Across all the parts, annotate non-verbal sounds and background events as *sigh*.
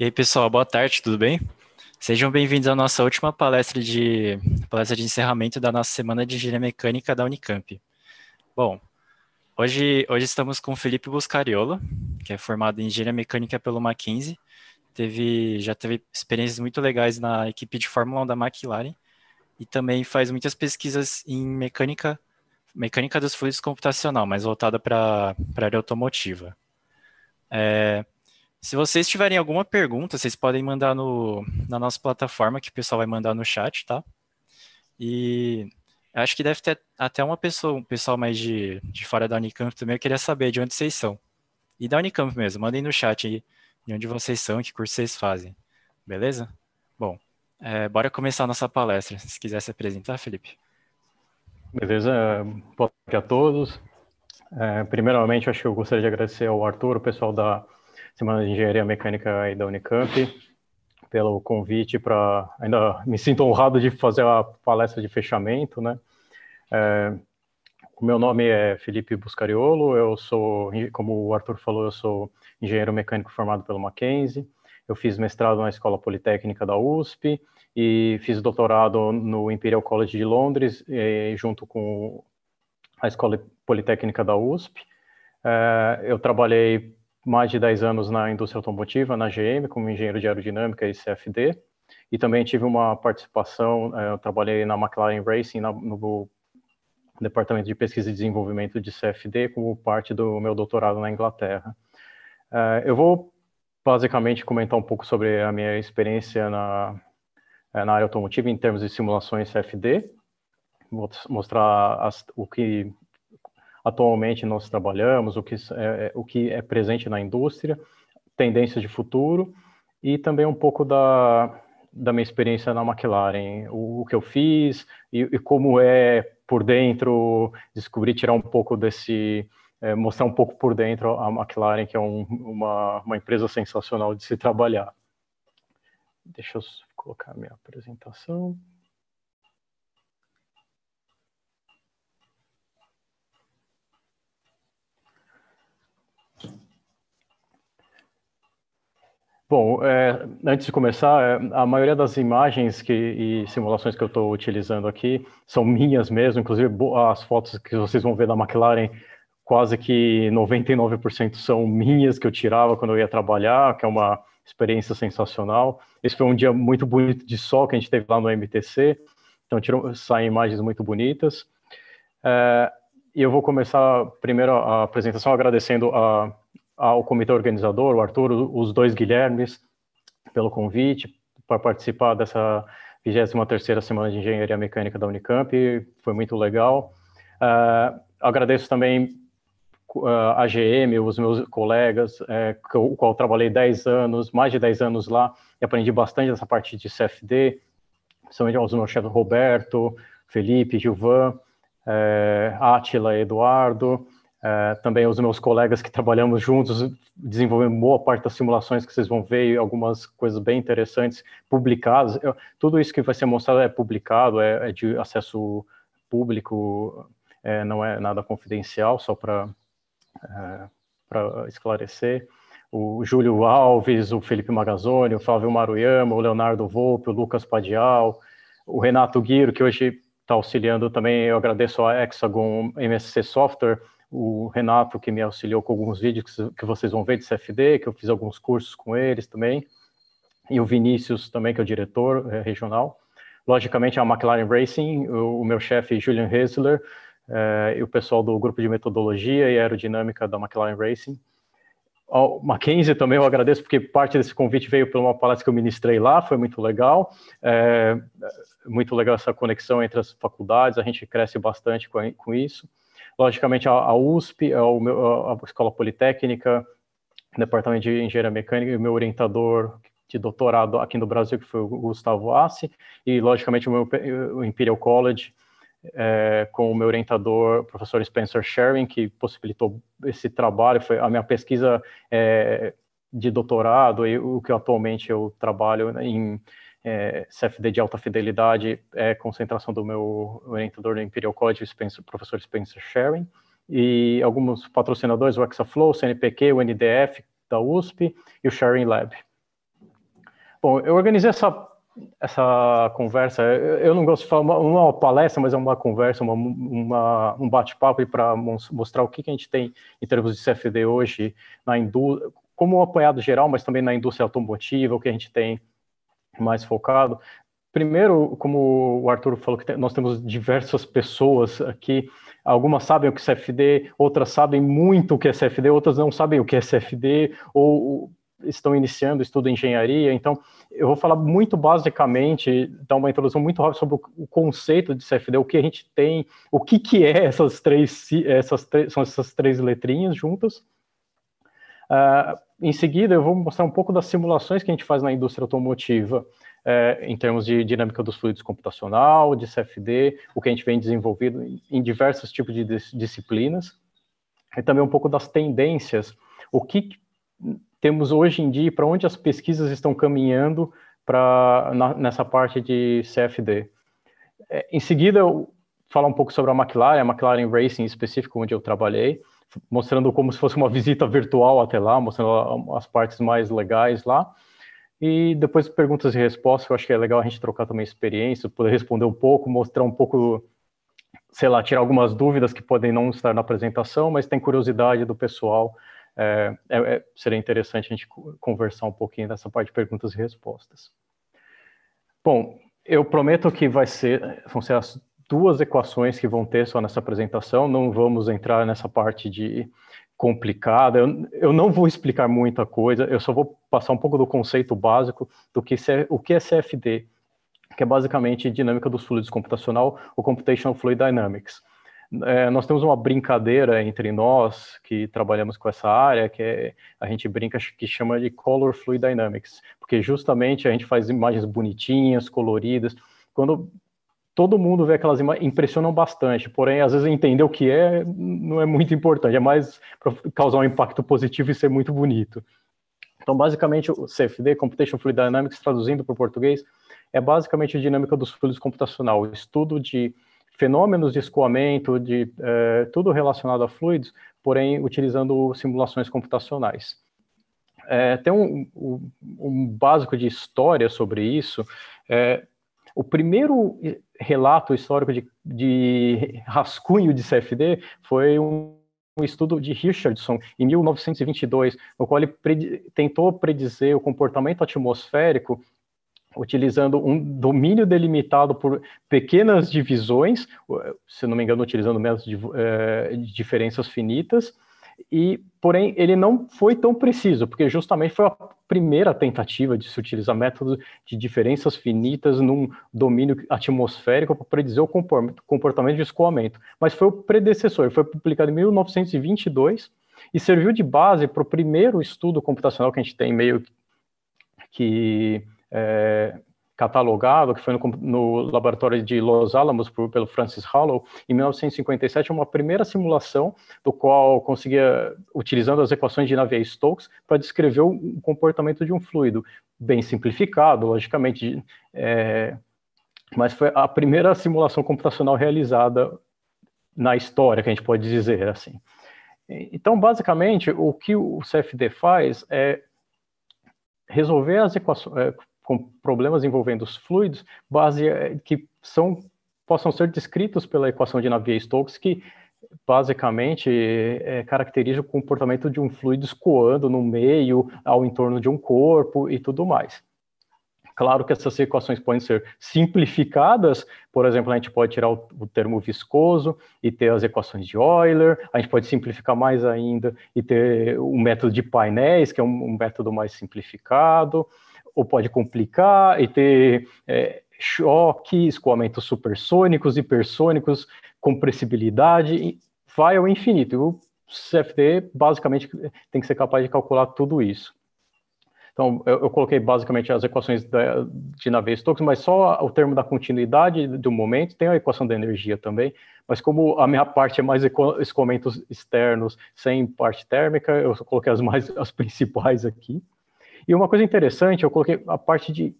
E aí, pessoal, boa tarde, tudo bem? Sejam bem-vindos à nossa última palestra de palestra de encerramento da nossa semana de engenharia mecânica da Unicamp. Bom, hoje, hoje estamos com o Felipe Buscariola, que é formado em engenharia mecânica pelo Mackenzie, teve já teve experiências muito legais na equipe de Fórmula 1 da McLaren e também faz muitas pesquisas em mecânica mecânica dos fluidos computacional, mas voltada para a área automotiva. É, se vocês tiverem alguma pergunta, vocês podem mandar no, na nossa plataforma, que o pessoal vai mandar no chat, tá? E acho que deve ter até uma pessoa, um pessoal mais de, de fora da Unicamp também, eu queria saber de onde vocês são. E da Unicamp mesmo, mandem no chat aí de onde vocês são, que curso vocês fazem. Beleza? Bom, é, bora começar a nossa palestra. Se quiser se apresentar, Felipe. Beleza, boa tarde a todos. É, primeiramente, acho que eu gostaria de agradecer ao Arthur, o pessoal da Semana de Engenharia Mecânica aí da Unicamp, pelo convite para. Ainda me sinto honrado de fazer a palestra de fechamento, né? É, o meu nome é Felipe Buscariolo, eu sou, como o Arthur falou, eu sou engenheiro mecânico formado pelo Mackenzie, eu fiz mestrado na Escola Politécnica da USP e fiz doutorado no Imperial College de Londres, é, junto com a Escola Politécnica da USP. É, eu trabalhei mais de 10 anos na indústria automotiva, na GM, como engenheiro de aerodinâmica e CFD, e também tive uma participação, eh, eu trabalhei na McLaren Racing, no Departamento de Pesquisa e Desenvolvimento de CFD, como parte do meu doutorado na Inglaterra. Eh, eu vou basicamente comentar um pouco sobre a minha experiência na, eh, na área automotiva em termos de simulações CFD, mostrar as, o que atualmente nós trabalhamos, o que é, é, o que é presente na indústria, tendências de futuro e também um pouco da, da minha experiência na McLaren, o, o que eu fiz e, e, como é por dentro, descobrir, tirar um pouco desse, é, mostrar um pouco por dentro a McLaren, que é um, uma, uma empresa sensacional de se trabalhar. Deixa eu colocar minha apresentação. Bom, é, antes de começar, é, a maioria das imagens que, e simulações que eu estou utilizando aqui são minhas mesmo, inclusive as fotos que vocês vão ver da McLaren, quase que 99% são minhas que eu tirava quando eu ia trabalhar, que é uma experiência sensacional. Esse foi um dia muito bonito de sol que a gente teve lá no MTC, então tirou, saem imagens muito bonitas. É, e eu vou começar primeiro a apresentação agradecendo a, ao comitê organizador, o Arthur, os dois Guilhermes, pelo convite para participar dessa 23ª Semana de Engenharia Mecânica da Unicamp, foi muito legal. Uh, agradeço também ah, a GM, os meus colegas, é, com o qual trabalhei 10 anos, mais de 10 anos lá, e aprendi bastante dessa parte de CFD, principalmente aos meus chefes Roberto, Felipe, Gilvan, é, Eduardo, Uh, também os meus colegas que trabalhamos juntos desenvolvemos boa parte das simulações que vocês vão ver e algumas coisas bem interessantes publicadas. Eu, tudo isso que vai ser mostrado é publicado, é, é de acesso público, é, não é nada confidencial, só para é, para esclarecer. O Júlio Alves, o Felipe Magazzoni, o Flávio Maruyama, o Leonardo Volpe, o Lucas Padial, o Renato Guiro, que hoje está auxiliando também. Eu agradeço a Hexagon MSC Software o Renato, que me auxiliou com alguns vídeos que, que vocês vão ver de CFD, que eu fiz alguns cursos com eles também, e o Vinícius também, que é o diretor eh, regional. Logicamente, a McLaren Racing, o, meu chefe Julian Hesler, eh, e o pessoal do grupo de metodologia e aerodinâmica da McLaren Racing. o Mackenzie também eu agradeço, porque parte desse convite veio por uma palestra que eu ministrei lá, foi muito legal. É, muito legal essa conexão entre as faculdades, a gente cresce bastante com, com isso logicamente, a, a USP, é a, a, Escola Politécnica, Departamento de Engenharia Mecânica, o meu orientador de doutorado aqui no Brasil, que foi o Gustavo Assi, e, logicamente, o, meu, o Imperial College, é, com o meu orientador, o professor Spencer Sherwin, que possibilitou esse trabalho, foi a minha pesquisa é, de doutorado e o que atualmente eu trabalho em é, CFD é de alta fidelidade é concentração do meu orientador do Imperial College, Spencer, professor Spencer Sharing, e alguns patrocinadores, o Exaflow, o CNPq, o NDF da USP e o Sharing Lab. Bom, eu organizei essa, essa conversa, eu não gosto de falar uma, uma palestra, mas é uma conversa, uma, uma um bate-papo para mostrar o que, que a gente tem em termos de CFD hoje na como um apanhado geral, mas também na indústria automotiva, o que a gente tem mais focado. Primeiro, como o Arthur falou, que nós temos diversas pessoas aqui. Algumas sabem o que é CFD, outras sabem muito o que é CFD, outras não sabem o que é CFD, ou estão iniciando estudo em engenharia. Então, eu vou falar muito basicamente, dar uma introdução muito rápida sobre o conceito de CFD, o que a gente tem, o que, que é essas três, essas três, são essas três letrinhas juntas Uh, em seguida, eu vou mostrar um pouco das simulações que a gente faz na indústria automotiva, uh, em termos de dinâmica dos fluidos computacional, de CFD, o que a gente vem desenvolvido em diversos tipos de dis disciplinas, e também um pouco das tendências, o que temos hoje em dia e para onde as pesquisas estão caminhando para nessa parte de CFD. Eh, em seguida, falar um pouco sobre a McLaren, a McLaren Racing em específico, onde eu trabalhei, mostrando como se fosse uma visita virtual até lá, mostrando ah, as partes mais legais lá. E depois perguntas e respostas, eu acho que é legal a gente trocar também experiência, poder responder um pouco, mostrar um pouco, sei lá, tirar algumas dúvidas que podem não estar na apresentação, mas tem curiosidade do pessoal. É, é, é seria interessante a gente conversar um pouquinho dessa parte de perguntas e respostas. Bom, eu prometo que vai ser, vão ser as duas equações que vão ter só nessa apresentação, não vamos entrar nessa parte de complicada, eu, eu não vou explicar muita coisa, eu só vou passar um pouco do conceito básico do que, o que é CFD, que é basicamente dinâmica dos fluidos computacional, ou Computational Fluid Dynamics. É, nós temos uma brincadeira entre nós que trabalhamos com essa área, que é, a gente brinca que chama de Color Fluid Dynamics, porque justamente a gente faz imagens bonitinhas, coloridas. Quando todo mundo vê aquelas imagens, impressionam bastante, porém, às vezes entender o que é não é muito importante, é mais para causar um impacto positivo e ser muito bonito. Então, basicamente, o CFD, Computation Fluid Dynamics, traduzindo para o português, é basicamente a dinâmica dos fluidos computacional, o estudo de fenômenos de escoamento, de é, tudo relacionado a fluidos, porém utilizando simulações computacionais. É, tem um, um, um, básico de história sobre isso. É, o primeiro relato histórico de, de rascunho de CFD foi um um estudo de Richardson em 1922, no qual ele tentou predizer o comportamento atmosférico utilizando um domínio delimitado por pequenas divisões, se não me engano, utilizando menos de eh, diferenças finitas, e, porém, ele não foi tão preciso, porque justamente foi a primeira tentativa de se utilizar métodos de diferenças finitas num domínio atmosférico para predizer o comportamento de escoamento. Mas foi o predecessor, foi publicado em 1922 e serviu de base para o primeiro estudo computacional que a gente tem meio que é, catalogado, que foi no, no laboratório de Los Alamos por, pelo Francis Hollow, em 1957, uma primeira simulação do qual conseguia, utilizando as equações de Navier-Stokes, para descrever o comportamento de um fluido, bem simplificado, logicamente, é, mas foi a primeira simulação computacional realizada na história, que a gente pode dizer assim. Então, basicamente, o que o CFD faz é resolver as equações, é, com problemas envolvendo os fluidos, base eh, que são possam ser descritos pela equação de Navier-Stokes, que basicamente é, caracteriza o comportamento de um fluido escoando no meio, ao entorno de um corpo e tudo mais. Claro que essas equações podem ser simplificadas, por exemplo, a gente pode tirar o, o, termo viscoso e ter as equações de Euler, a gente pode simplificar mais ainda e ter o método de painéis, que é um, um método mais simplificado ou pode complicar e ter é, choque, escoamentos supersônicos, hipersônicos, compressibilidade, vai ao infinito. o CFD basicamente tem que ser capaz de calcular tudo isso. Então, eu, eu coloquei basicamente as equações da, de Navier-Stokes, mas só o termo da continuidade do momento, tem a equação da energia também, mas como a minha parte é mais escoamentos externos sem parte térmica, eu coloquei as mais as principais aqui. E uma coisa interessante, eu coloquei a parte de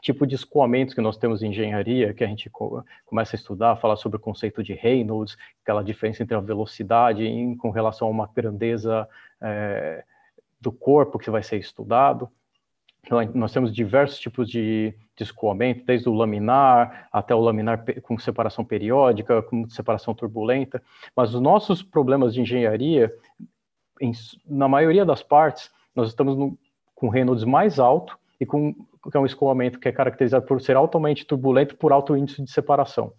tipo de escoamento que nós temos em engenharia, que a gente começa a estudar, falar sobre o conceito de Reynolds, aquela diferença entre a velocidade em, com relação a uma grandeza é, do corpo que vai ser estudado. Então, nós temos diversos tipos de, de escoamento, desde o laminar até o laminar com separação periódica, com separação turbulenta, mas os nossos problemas de engenharia, em, na maioria das partes, nós estamos no, com Reynolds mais alto e com que é um escoamento que é caracterizado por ser altamente turbulento por alto índice de separação.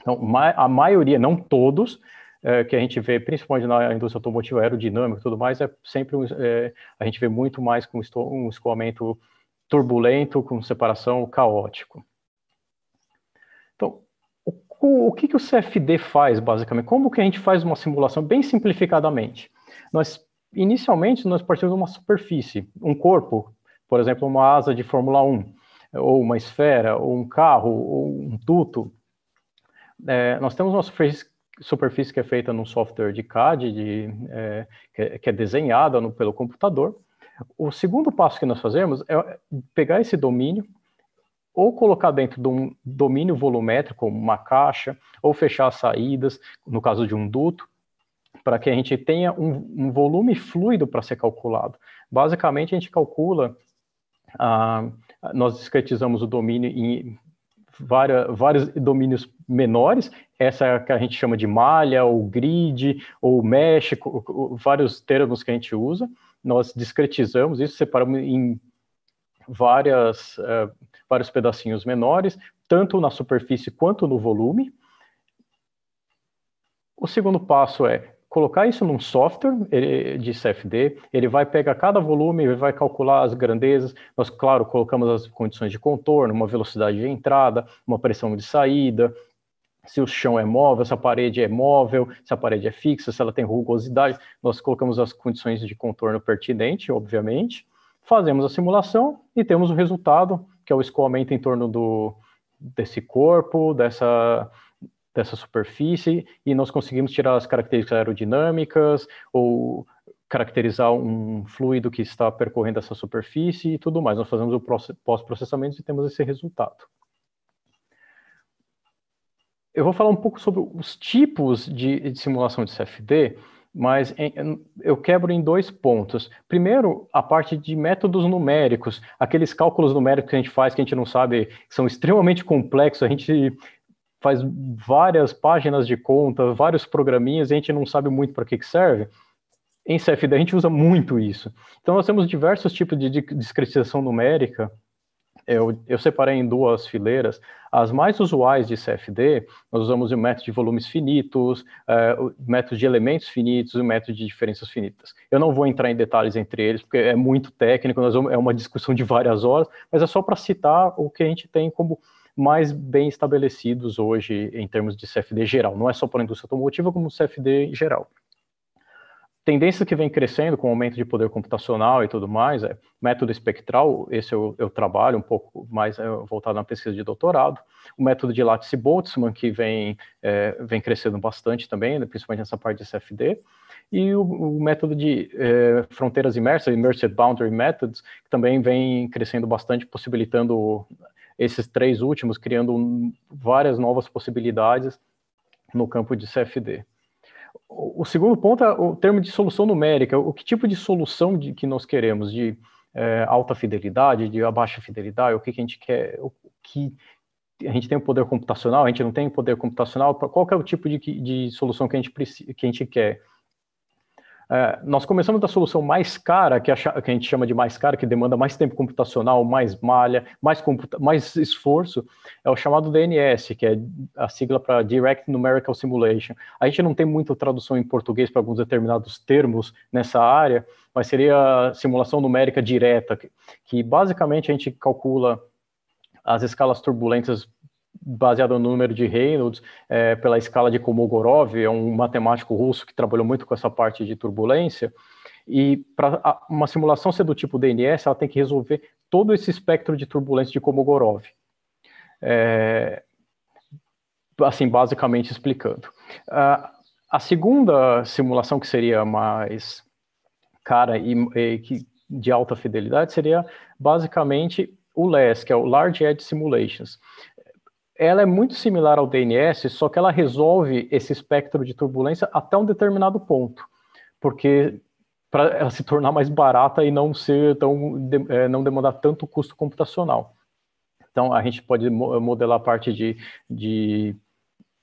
Então, a maioria, não todos, é, que a gente vê, principalmente na indústria automotiva aerodinâmica e tudo mais, é sempre um, é, a gente vê muito mais com um escoamento turbulento, com separação caótico. Então, o, o que, que o CFD faz, basicamente? Como que a gente faz uma simulação, bem simplificadamente? Nós Inicialmente, nós partimos de uma superfície, um corpo, por exemplo, uma asa de Fórmula 1, ou uma esfera, ou um carro, ou um duto. É, nós temos uma superfície, que é feita num software de CAD, de, é, que, é, desenhada no, pelo computador. O segundo passo que nós fazemos é pegar esse domínio, ou colocar dentro de um domínio volumétrico, uma caixa, ou fechar saídas, no caso de um duto, para que a gente tenha um, um volume fluido para ser calculado. Basicamente, a gente calcula, ah, nós discretizamos o domínio em várias, vários domínios menores, essa é que a gente chama de malha, ou grid, ou mesh, vários termos que a gente usa. Nós discretizamos isso, separamos em várias, uh, vários pedacinhos menores, tanto na superfície quanto no volume. O segundo passo é colocar isso num software eh, eh, de CFD, ele vai pegar cada volume, ele vai calcular as grandezas. Nós, claro, colocamos as condições de contorno, uma velocidade de entrada, uma pressão de saída, se o chão é móvel, se a parede é móvel, se a parede é fixa, se ela tem rugosidade. Nós colocamos as condições de contorno pertinente, obviamente, fazemos a simulação e temos o resultado, que é o escoamento em torno do, desse corpo, dessa dessa superfície e nós conseguimos tirar as características aerodinâmicas ou caracterizar um fluido que está percorrendo essa superfície e tudo mais. Nós fazemos o pós-processamento e temos esse resultado. Eu vou falar um pouco sobre os tipos de, de simulação de CFD, mas em, eu quebro em dois pontos. Primeiro, a parte de métodos numéricos, aqueles cálculos numéricos que a gente faz que a gente não sabe, são extremamente complexos, a gente faz várias páginas de conta, vários programinhas, e a gente não sabe muito para que, que serve. Em CFD a gente usa muito isso. Então nós temos diversos tipos de discretização numérica. Eu, eu separei em duas fileiras. As mais usuais de CFD, nós usamos o método de volumes finitos, é, o método de elementos finitos e o método de diferenças finitas. Eu não vou entrar em detalhes entre eles, porque é muito técnico, nós vamos, é uma discussão de várias horas, mas é só para citar o que a gente tem como mais bem estabelecidos hoje em termos de CFD geral. Não é só para a indústria automotiva, como CFD geral. Tendência que vem crescendo com o aumento de poder computacional e tudo mais é método espectral. Esse eu, eu trabalho um pouco mais é, voltado na pesquisa de doutorado. O método de Lattice Boltzmann, que vem, é, vem crescendo bastante também, né, principalmente nessa parte de CFD e o, o, método de é, fronteiras imersas, Immersed Boundary Methods, que também vem crescendo bastante, possibilitando esses três últimos, criando várias novas possibilidades no campo de CFD. O segundo ponto é o termo de solução numérica. O que tipo de solução de, que nós queremos? De é, alta fidelidade, de baixa fidelidade? O que, que, a gente quer? O que a gente tem o poder computacional? A gente não tem o poder computacional? Qual é o tipo de, de solução que a gente, que a gente quer? É, nós começamos da solução mais cara, que a, que a, gente chama de mais cara, que demanda mais tempo computacional, mais malha, mais, mais esforço, é o chamado DNS, que é a sigla para Direct Numerical Simulation. A gente não tem muita tradução em português para alguns determinados termos nessa área, mas seria simulação numérica direta, que, que basicamente a gente calcula as escalas turbulentas baseado no número de Reynolds, é, pela escala de Kolmogorov, é um matemático russo que trabalhou muito com essa parte de turbulência. E para uma simulação ser do tipo DNS, ela tem que resolver todo esse espectro de turbulência de Kolmogorov. É, assim, basicamente explicando. Uh, a segunda simulação que seria mais cara e, e de alta fidelidade seria basicamente o LES, que é o Large Edge Simulations ela é muito similar ao DNS, só que ela resolve esse espectro de turbulência até um determinado ponto, porque para ela se tornar mais barata e não ser tão de, é, não demandar tanto custo computacional. Então a gente pode modelar a parte de, de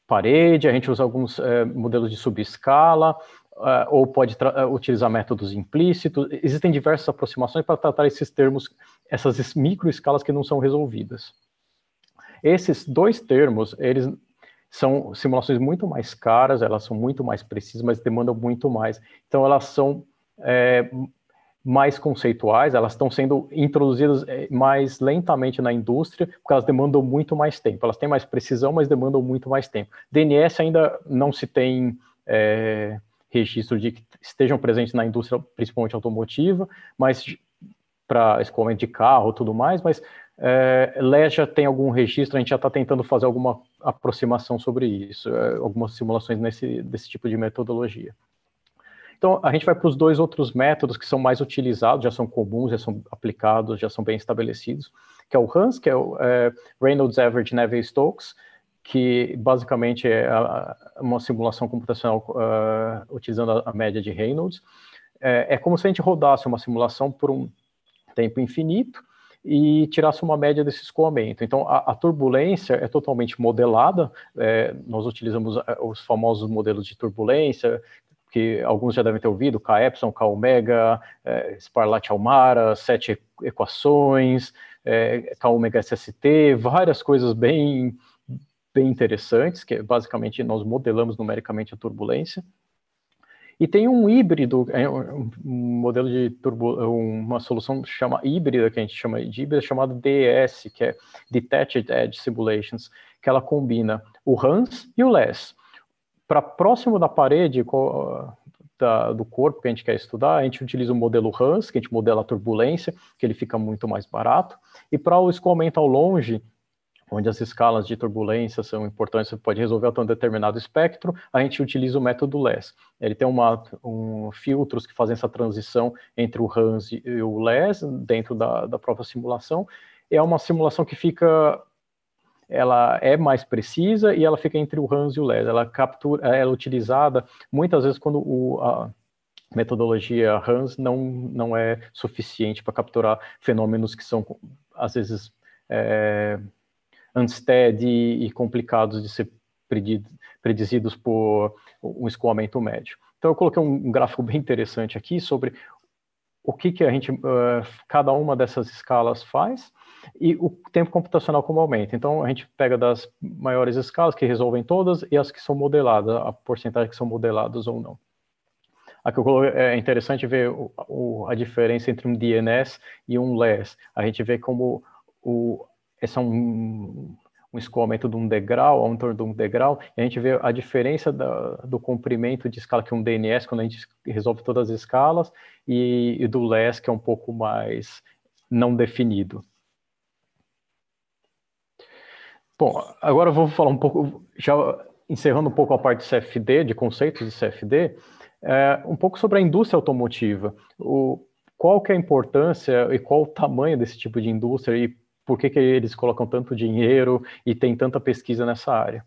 parede, a gente usa alguns é, modelos de subescala, uh, ou pode é, utilizar métodos implícitos. Existem diversas aproximações para tratar esses termos, essas microescalas que não são resolvidas. Esses dois termos, eles são simulações muito mais caras, elas são muito mais precisas, mas demandam muito mais. Então, elas são é, mais conceituais, elas estão sendo introduzidas é, mais lentamente na indústria, porque elas demandam muito mais tempo. Elas têm mais precisão, mas demandam muito mais tempo. DNS ainda não se tem é, registro de que estejam presentes na indústria, principalmente automotiva, mas para escoamento de carro tudo mais, mas é, Leja tem algum registro? A gente já está tentando fazer alguma aproximação sobre isso, é, algumas simulações nesse, desse tipo de metodologia. Então, a gente vai para os dois outros métodos que são mais utilizados, já são comuns, já são aplicados, já são bem estabelecidos, que é o Hans, que é o é, Reynolds Average Navier-Stokes, que basicamente é a, uma simulação computacional uh, utilizando a, a, média de Reynolds. É, é como se a gente rodasse uma simulação por um tempo infinito, e tirasse uma média desse escoamento. Então, a, a turbulência é totalmente modelada, é, nós utilizamos é, os famosos modelos de turbulência, que alguns já devem ter ouvido, K epsilon, K omega, é, Sparlat Almara, sete equações, é, K omega SST, várias coisas bem, bem interessantes, que basicamente nós modelamos numericamente a turbulência. E tem um híbrido, é, um modelo de turbo, uma solução chama híbrida, que a gente chama de híbrida, chamado DES, que é Detached Edge Simulations, que ela combina o RANS e o LES Para próximo da parede da, do corpo que a gente quer estudar, a gente utiliza o modelo RANS, que a gente modela a turbulência, que ele fica muito mais barato, e para o escoamento ao longe, onde as escalas de turbulência são importantes, você pode resolver até um determinado espectro, a gente utiliza o método LESS. Ele tem uma, um, filtros que fazem essa transição entre o RANS e o LESS dentro da, da própria simulação. É uma simulação que fica ela é mais precisa e ela fica entre o RANS e o LESS. Ela captura, ela é utilizada muitas vezes quando o, a, metodologia RANS não, não é suficiente para capturar fenômenos que são, às vezes, é, unsteady e complicados de ser predizidos por um escoamento médio. Então eu coloquei um gráfico bem interessante aqui sobre o que, que a gente, uh, cada uma dessas escalas faz e o tempo computacional como aumenta. Então, a gente pega das maiores escalas que resolvem todas e as que são modeladas, a porcentagem que são modeladas ou não. Aqui é interessante ver o, o, a diferença entre um DNS e um LES. A gente vê como o, esse é um, um escoamento de um degrau, ao entorno de um degrau, e a gente vê a diferença da, do comprimento de escala, que é um DNS, quando a gente resolve todas as escalas, e, e do LES, que é um pouco mais não definido. Bom, agora eu vou falar um pouco, já encerrando um pouco a parte de CFD, de conceitos de CFD, é, um pouco sobre a indústria automotiva. O, qual que é a importância e qual o tamanho desse tipo de indústria e por que, que eles colocam tanto dinheiro e tem tanta pesquisa nessa área.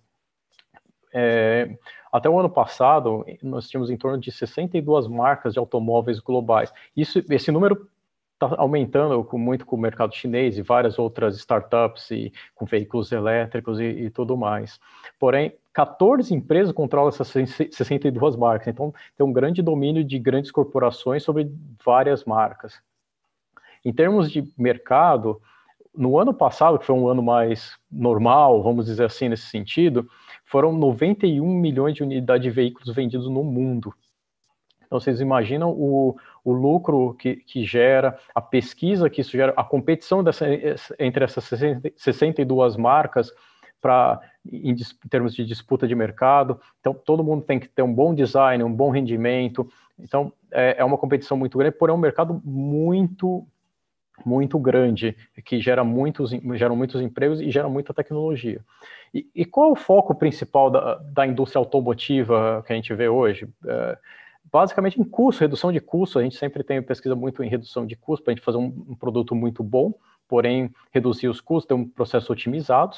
É, até o ano passado, nós tínhamos em torno de 62 marcas de automóveis globais. Isso, esse número está aumentando com, muito com o mercado chinês e várias outras startups e com veículos elétricos e, e, tudo mais. Porém, 14 empresas controlam essas 62 marcas, então tem um grande domínio de grandes corporações sobre várias marcas. Em termos de mercado, no ano passado, que foi um ano mais normal, vamos dizer assim, nesse sentido, foram 91 milhões de unidades de veículos vendidos no mundo. Então, vocês imaginam o, o lucro que, que gera, a pesquisa que isso gera, a competição dessa, entre essas 62 marcas para em, em, termos de disputa de mercado. Então, todo mundo tem que ter um bom design, um bom rendimento. Então, é, é uma competição muito grande, porém é um mercado muito muito grande, que gera muitos, gera muitos empregos e gera muita tecnologia. E, e qual é o foco principal da, da, indústria automotiva que a gente vê hoje? É, basicamente em custo, redução de custo, a gente sempre tem pesquisa muito em redução de custo, para a gente fazer um, um, produto muito bom, porém reduzir os custos, ter um processo otimizado.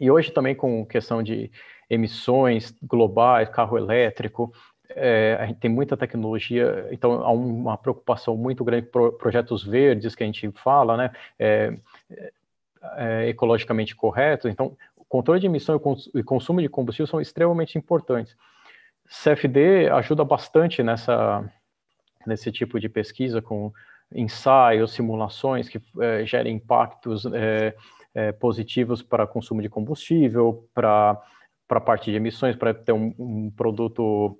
E hoje também com questão de emissões globais, carro elétrico, é, a gente tem muita tecnologia, então há uma preocupação muito grande com projetos verdes que a gente fala, né? É, é, é ecologicamente corretos. Então, controle de emissão e, cons e consumo de combustível são extremamente importantes. CFD ajuda bastante nessa nesse tipo de pesquisa com ensaios, simulações que é, gerem impactos é, é, positivos para consumo de combustível, para para a parte de emissões, para ter um, um produto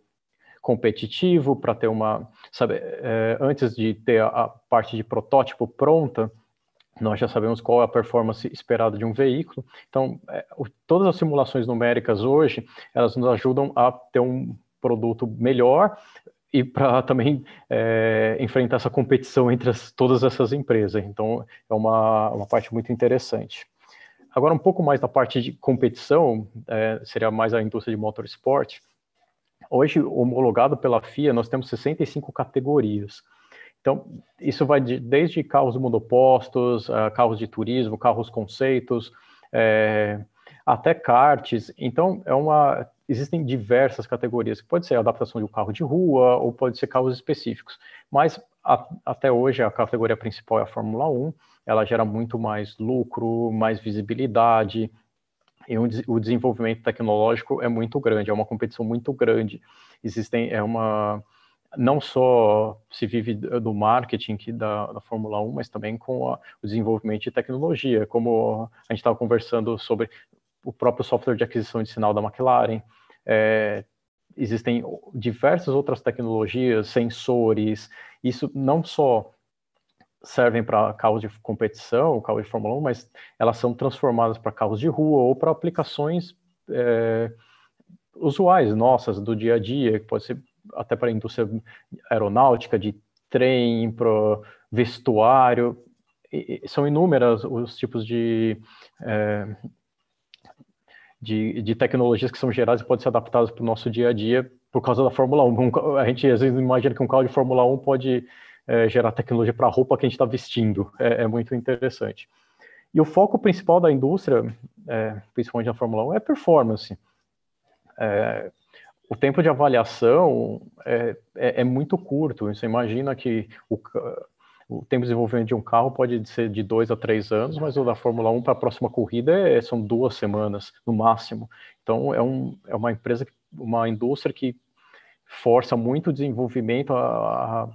competitivo, para ter uma. Sabe, é, antes de ter a, a parte de protótipo pronta, nós já sabemos qual é a performance esperada de um veículo. Então, é, o, todas as simulações numéricas hoje, elas nos ajudam a ter um produto melhor e para *laughs* também é, enfrentar essa competição entre as, todas essas empresas. Então, é uma, uma parte muito interessante. Agora, um pouco mais da parte de competição, é, seria mais a indústria de motorsport. Hoje, homologado pela FIA, nós temos 65 categorias. Então, isso vai de, desde carros monopostos, uh, carros de turismo, carros conceitos, é, até karts. Então, é uma, existem diversas categorias, que pode ser adaptação de um carro de rua ou pode ser carros específicos. Mas, a, até hoje, a categoria principal é a Fórmula 1, ela gera muito mais lucro, mais visibilidade, e o desenvolvimento tecnológico é muito grande, é uma competição muito grande. Existem, é uma, não só se vive do marketing que da, da Fórmula 1, mas também com a, o desenvolvimento de tecnologia, como a gente estava conversando sobre o próprio software de aquisição de sinal da McLaren. É, existem diversas outras tecnologias, sensores, isso não só servem para carros de competição, carros de Fórmula 1, mas elas são transformadas para carros de rua ou para aplicações é, usuais nossas do dia a dia, que pode ser até para a indústria aeronáutica, de trem, para vestuário. E, são inúmeras os tipos de, é, de, de, tecnologias que são geradas e podem ser adaptadas para o nosso dia a dia por causa da Fórmula 1. A gente às vezes imagina que um carro de Fórmula 1 pode é, gerar tecnologia para a roupa que a gente está vestindo. É, é, muito interessante. E o foco principal da indústria, é, principalmente na Fórmula 1, é performance. É, o tempo de avaliação é, é, é, muito curto. Você imagina que o, o tempo de desenvolvimento de um carro pode ser de dois a três anos, mas o da Fórmula 1 para a próxima corrida é, são duas semanas no máximo. Então é, um, é uma empresa, uma indústria que força muito o desenvolvimento a,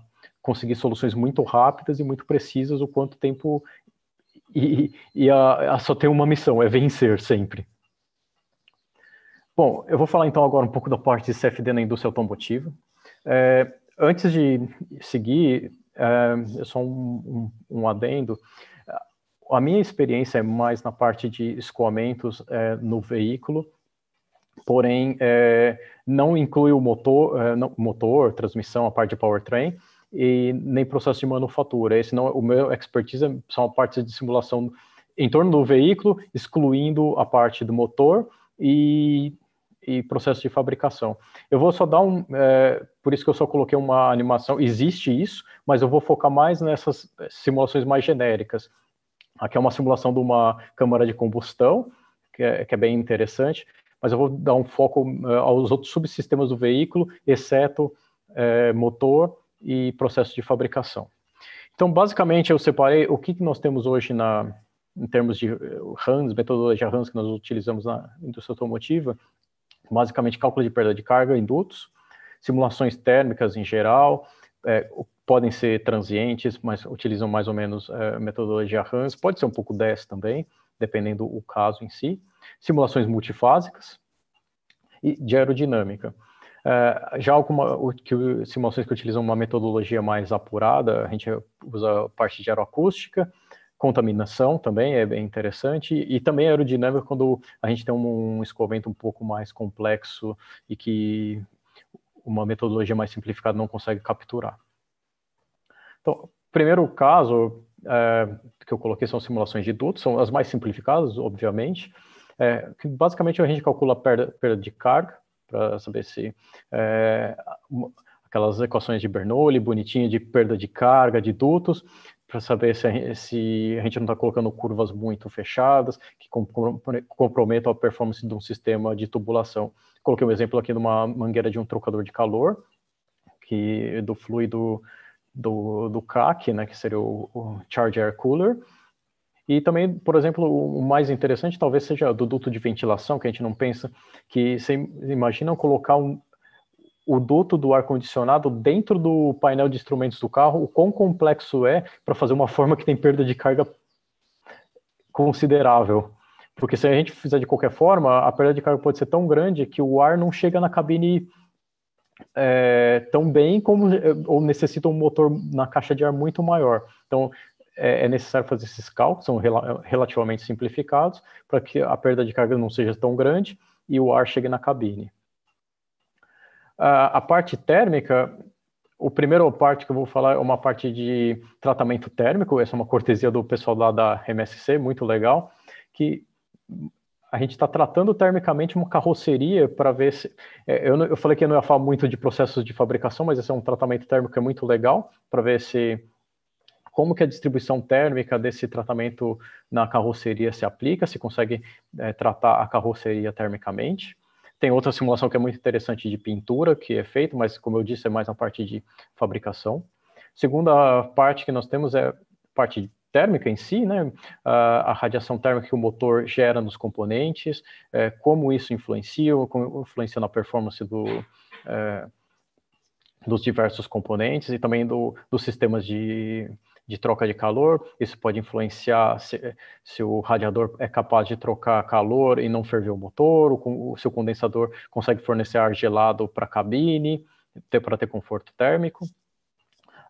conseguir soluções muito rápidas e muito precisas o quanto tempo e, e a, a só tem uma missão, é vencer sempre. Bom, eu vou falar então agora um pouco da parte de CFD na indústria automotiva. É, antes de seguir, é, só um, um, um, adendo. A minha experiência é mais na parte de escoamentos é, no veículo, porém é, não inclui o motor, é, não, motor, transmissão, a parte de powertrain, e nem processo de manufatura. Esse não, é, o meu expertise é são a parte de simulação em torno do veículo, excluindo a parte do motor e, e processo de fabricação. Eu vou só dar um, é, por isso que eu só coloquei uma animação. Existe isso, mas eu vou focar mais nessas simulações mais genéricas. Aqui é uma simulação de uma câmara de combustão, que é, que é bem interessante, mas eu vou dar um foco é, aos outros subsistemas do veículo, exceto motor e processo de fabricação. Então, basicamente, eu separei o que, que nós temos hoje na, em termos de eh, RANs, metodologia RANs que nós utilizamos na indústria automotiva, basicamente cálculo de perda de carga, indutos, simulações térmicas em geral, é, podem ser transientes, mas utilizam mais ou menos é, metodologia RANs, pode ser um pouco DES também, dependendo o caso em si, simulações multifásicas e de aerodinâmica. É, já alguma, o, que, simulações que utilizam uma metodologia mais apurada, a gente usa parte de aeroacústica, contaminação também é bem interessante, e também aerodinâmica quando a gente tem um, um escovento um pouco mais complexo e que uma metodologia mais simplificada não consegue capturar. Então, primeiro caso é, que eu coloquei são simulações de duto, são as mais simplificadas, obviamente, é, que basicamente a gente calcula a perda, perda de carga, para saber se é, aquelas equações de Bernoulli, bonitinha, de perda de carga, de dutos, para saber se a, se a, gente não está colocando curvas muito fechadas, que comprometam a performance de um sistema de tubulação. Coloquei um exemplo aqui de uma mangueira de um trocador de calor, que do fluido do, do CAC, né, que seria o, o Charge Air Cooler, e também, por exemplo, o mais interessante talvez seja do duto de ventilação, que a gente não pensa, que você imagina colocar um, o duto do ar-condicionado dentro do painel de instrumentos do carro, o quão complexo é para fazer uma forma que tem perda de carga considerável. Porque se a gente fizer de qualquer forma, a perda de carga pode ser tão grande que o ar não chega na cabine é, tão bem como eh, ou necessita um motor na caixa de ar muito maior. Então, é, é, necessário fazer esses cálculos, são rel relativamente simplificados, para que a perda de carga não seja tão grande e o ar chegue na cabine. a, a parte térmica, o primeiro parte que eu vou falar é uma parte de tratamento térmico, essa é uma cortesia do pessoal lá da MSC, muito legal, que a gente está tratando termicamente uma carroceria para ver se. É, eu, não, eu, falei que eu não ia falar muito de processos de fabricação, mas esse é um tratamento térmico que é muito legal para ver se como que a distribuição térmica desse tratamento na carroceria se aplica, se consegue é, tratar a carroceria termicamente. Tem outra simulação que é muito interessante de pintura, que é feito, mas como eu disse, é mais na parte de fabricação. Segunda parte que nós temos é parte térmica em si, né? A, radiação térmica que o motor gera nos componentes, é, como isso influencia, como influencia na performance do, é, dos diversos componentes e também do, dos sistemas de de troca de calor, isso pode influenciar se, se, o radiador é capaz de trocar calor e não ferver o motor, o, se o condensador consegue fornecer ar gelado para a cabine, para ter conforto térmico.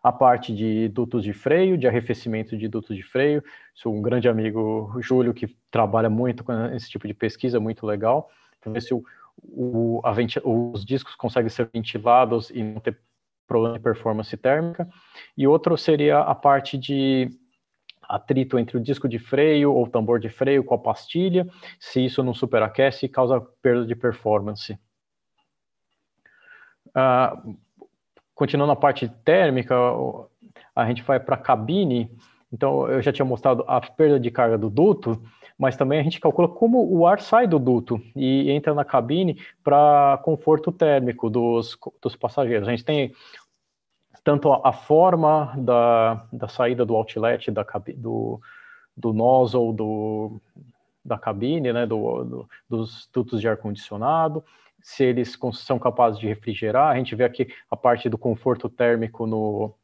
A parte de dutos de freio, de arrefecimento de dutos de freio, sou um grande amigo, Júlio, que trabalha muito com esse tipo de pesquisa, muito legal, para ver se o, o, os discos conseguem ser ventilados e não ter problema de performance térmica, e outro seria a parte de atrito entre o disco de freio ou tambor de freio com a pastilha, se isso não superaquece, causa perda de performance. Uh, continuando a parte térmica, a gente vai para a cabine, então eu já tinha mostrado a perda de carga do duto, mas também a gente calcula como o ar sai do duto e entra na cabine para conforto térmico dos, dos passageiros. A gente tem tanto a, a forma da, da saída do outlet da, do, do nozzle do, da cabine, né, do, do dos dutos de ar-condicionado, se eles são capazes de refrigerar. A gente vê aqui a parte do conforto térmico no,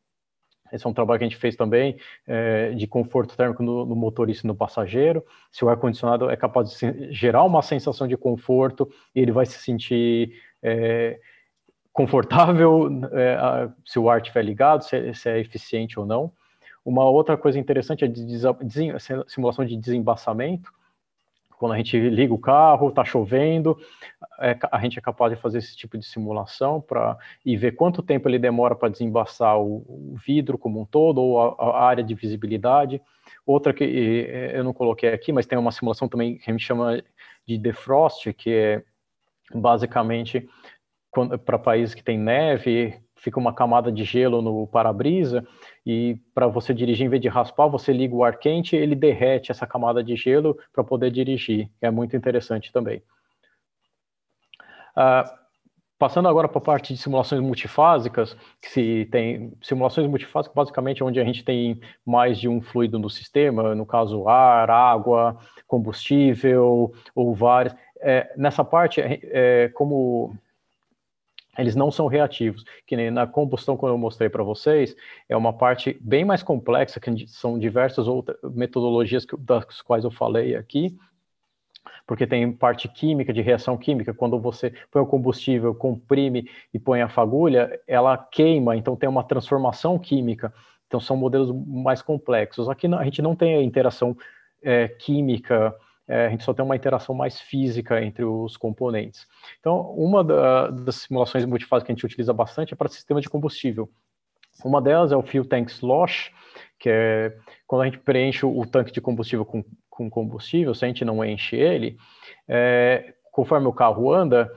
esse é um trabalho que a gente fez também é, de conforto térmico no, no motorista e no passageiro. Se o ar-condicionado é capaz de gerar uma sensação de conforto, ele vai se sentir é, confortável é, se o ar estiver ligado, se, é, se, é eficiente ou não. Uma outra coisa interessante é a simulação de desembaçamento quando a gente liga o carro, está chovendo, é, a gente é capaz de fazer esse tipo de simulação para e ver quanto tempo ele demora para desembaçar o, o, vidro como um todo ou a, a, área de visibilidade. Outra que eu não coloquei aqui, mas tem uma simulação também que a gente chama de defrost, que é basicamente para países que tem neve, fica uma camada de gelo no para-brisa, e para você dirigir, em vez de raspar, você liga o ar quente, ele derrete essa camada de gelo para poder dirigir. É muito interessante também. Uh, passando agora para a parte de simulações multifásicas, que se tem simulações multifásicas basicamente é onde a gente tem mais de um fluido no sistema, no caso ar, água, combustível ou vários. É, nessa parte, é, é como eles não são reativos, que nem na combustão quando eu mostrei para vocês, é uma parte bem mais complexa, que são diversas outras metodologias que, das quais eu falei aqui, porque tem parte química, de reação química, quando você põe o combustível, comprime e põe a fagulha, ela queima, então tem uma transformação química, então são modelos mais complexos. Aqui a gente não tem a interação é, química, é, a gente só tem uma interação mais física entre os componentes. Então, uma da, das simulações multifásicas que a gente utiliza bastante é para sistema de combustível. Uma delas é o Fuel Tank Slosh, que é quando a gente preenche o tanque de combustível com, com combustível, se a gente não enche ele, é, conforme o carro anda,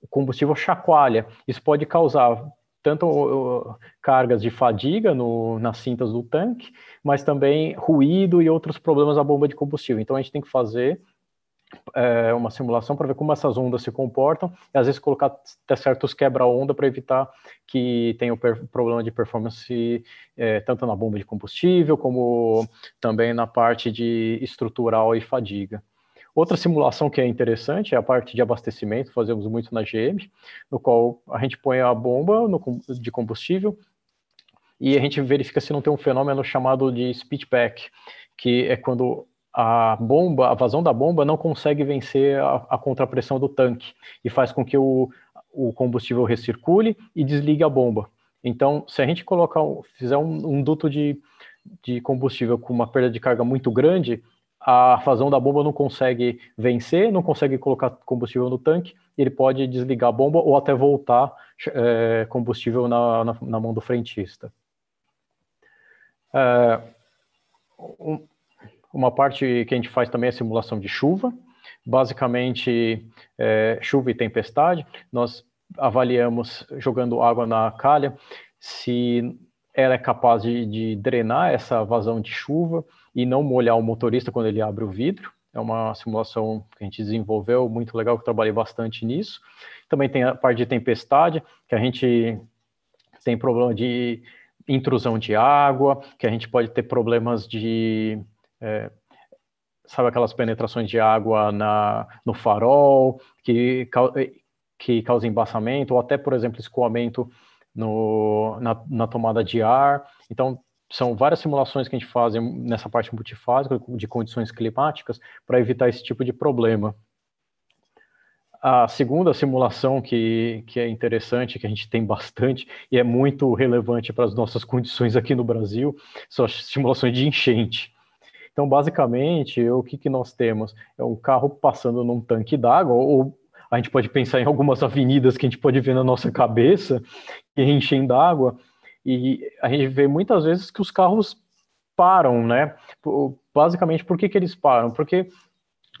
o combustível chacoalha. Isso pode causar tanto cargas de fadiga no, nas cintas do tanque, mas também ruído e outros problemas à bomba de combustível. Então a gente tem que fazer é, uma simulação para ver como essas ondas se comportam e às vezes colocar até certos quebra-onda para evitar que tenha o problema de performance é, tanto na bomba de combustível como também na parte de estrutural e fadiga. Outra simulação que é interessante é a parte de abastecimento, fazemos muito na GM, no qual a gente põe a bomba no, de combustível e a gente verifica se não tem um fenômeno chamado de pack, que é quando a bomba, a vazão da bomba não consegue vencer a, a contrapressão do tanque e faz com que o, o combustível recircule e desligue a bomba. Então, se a gente colocar, fizer um, um duto de, de combustível com uma perda de carga muito grande, a vazão da bomba não consegue vencer, não consegue colocar combustível no tanque, ele pode desligar a bomba ou até voltar é, combustível na, na, na, mão do frentista. É, um, uma parte que a gente faz também é simulação de chuva, basicamente é, chuva e tempestade. Nós avaliamos jogando água na calha se ela é capaz de, de drenar essa vazão de chuva e não molhar o motorista quando ele abre o vidro. É uma simulação que a gente desenvolveu, muito legal, que eu trabalhei bastante nisso. Também tem a parte de tempestade, que a gente tem problema de intrusão de água, que a gente pode ter problemas de. É, sabe aquelas penetrações de água na, no farol, que, que causa embaçamento, ou até, por exemplo, escoamento no, na, na tomada de ar. Então, são várias simulações que a gente faz nessa parte multifásica de condições climáticas para evitar esse tipo de problema. A segunda simulação que, que é interessante, que a gente tem bastante e é muito relevante para as nossas condições aqui no Brasil, são as simulações de enchente. Então, basicamente, o que, que nós temos? É um carro passando num tanque d'água, ou a gente pode pensar em algumas avenidas que a gente pode ver na nossa cabeça, que enchem d'água, e a gente vê muitas vezes que os carros param, né? Basicamente, por que, que eles param? Porque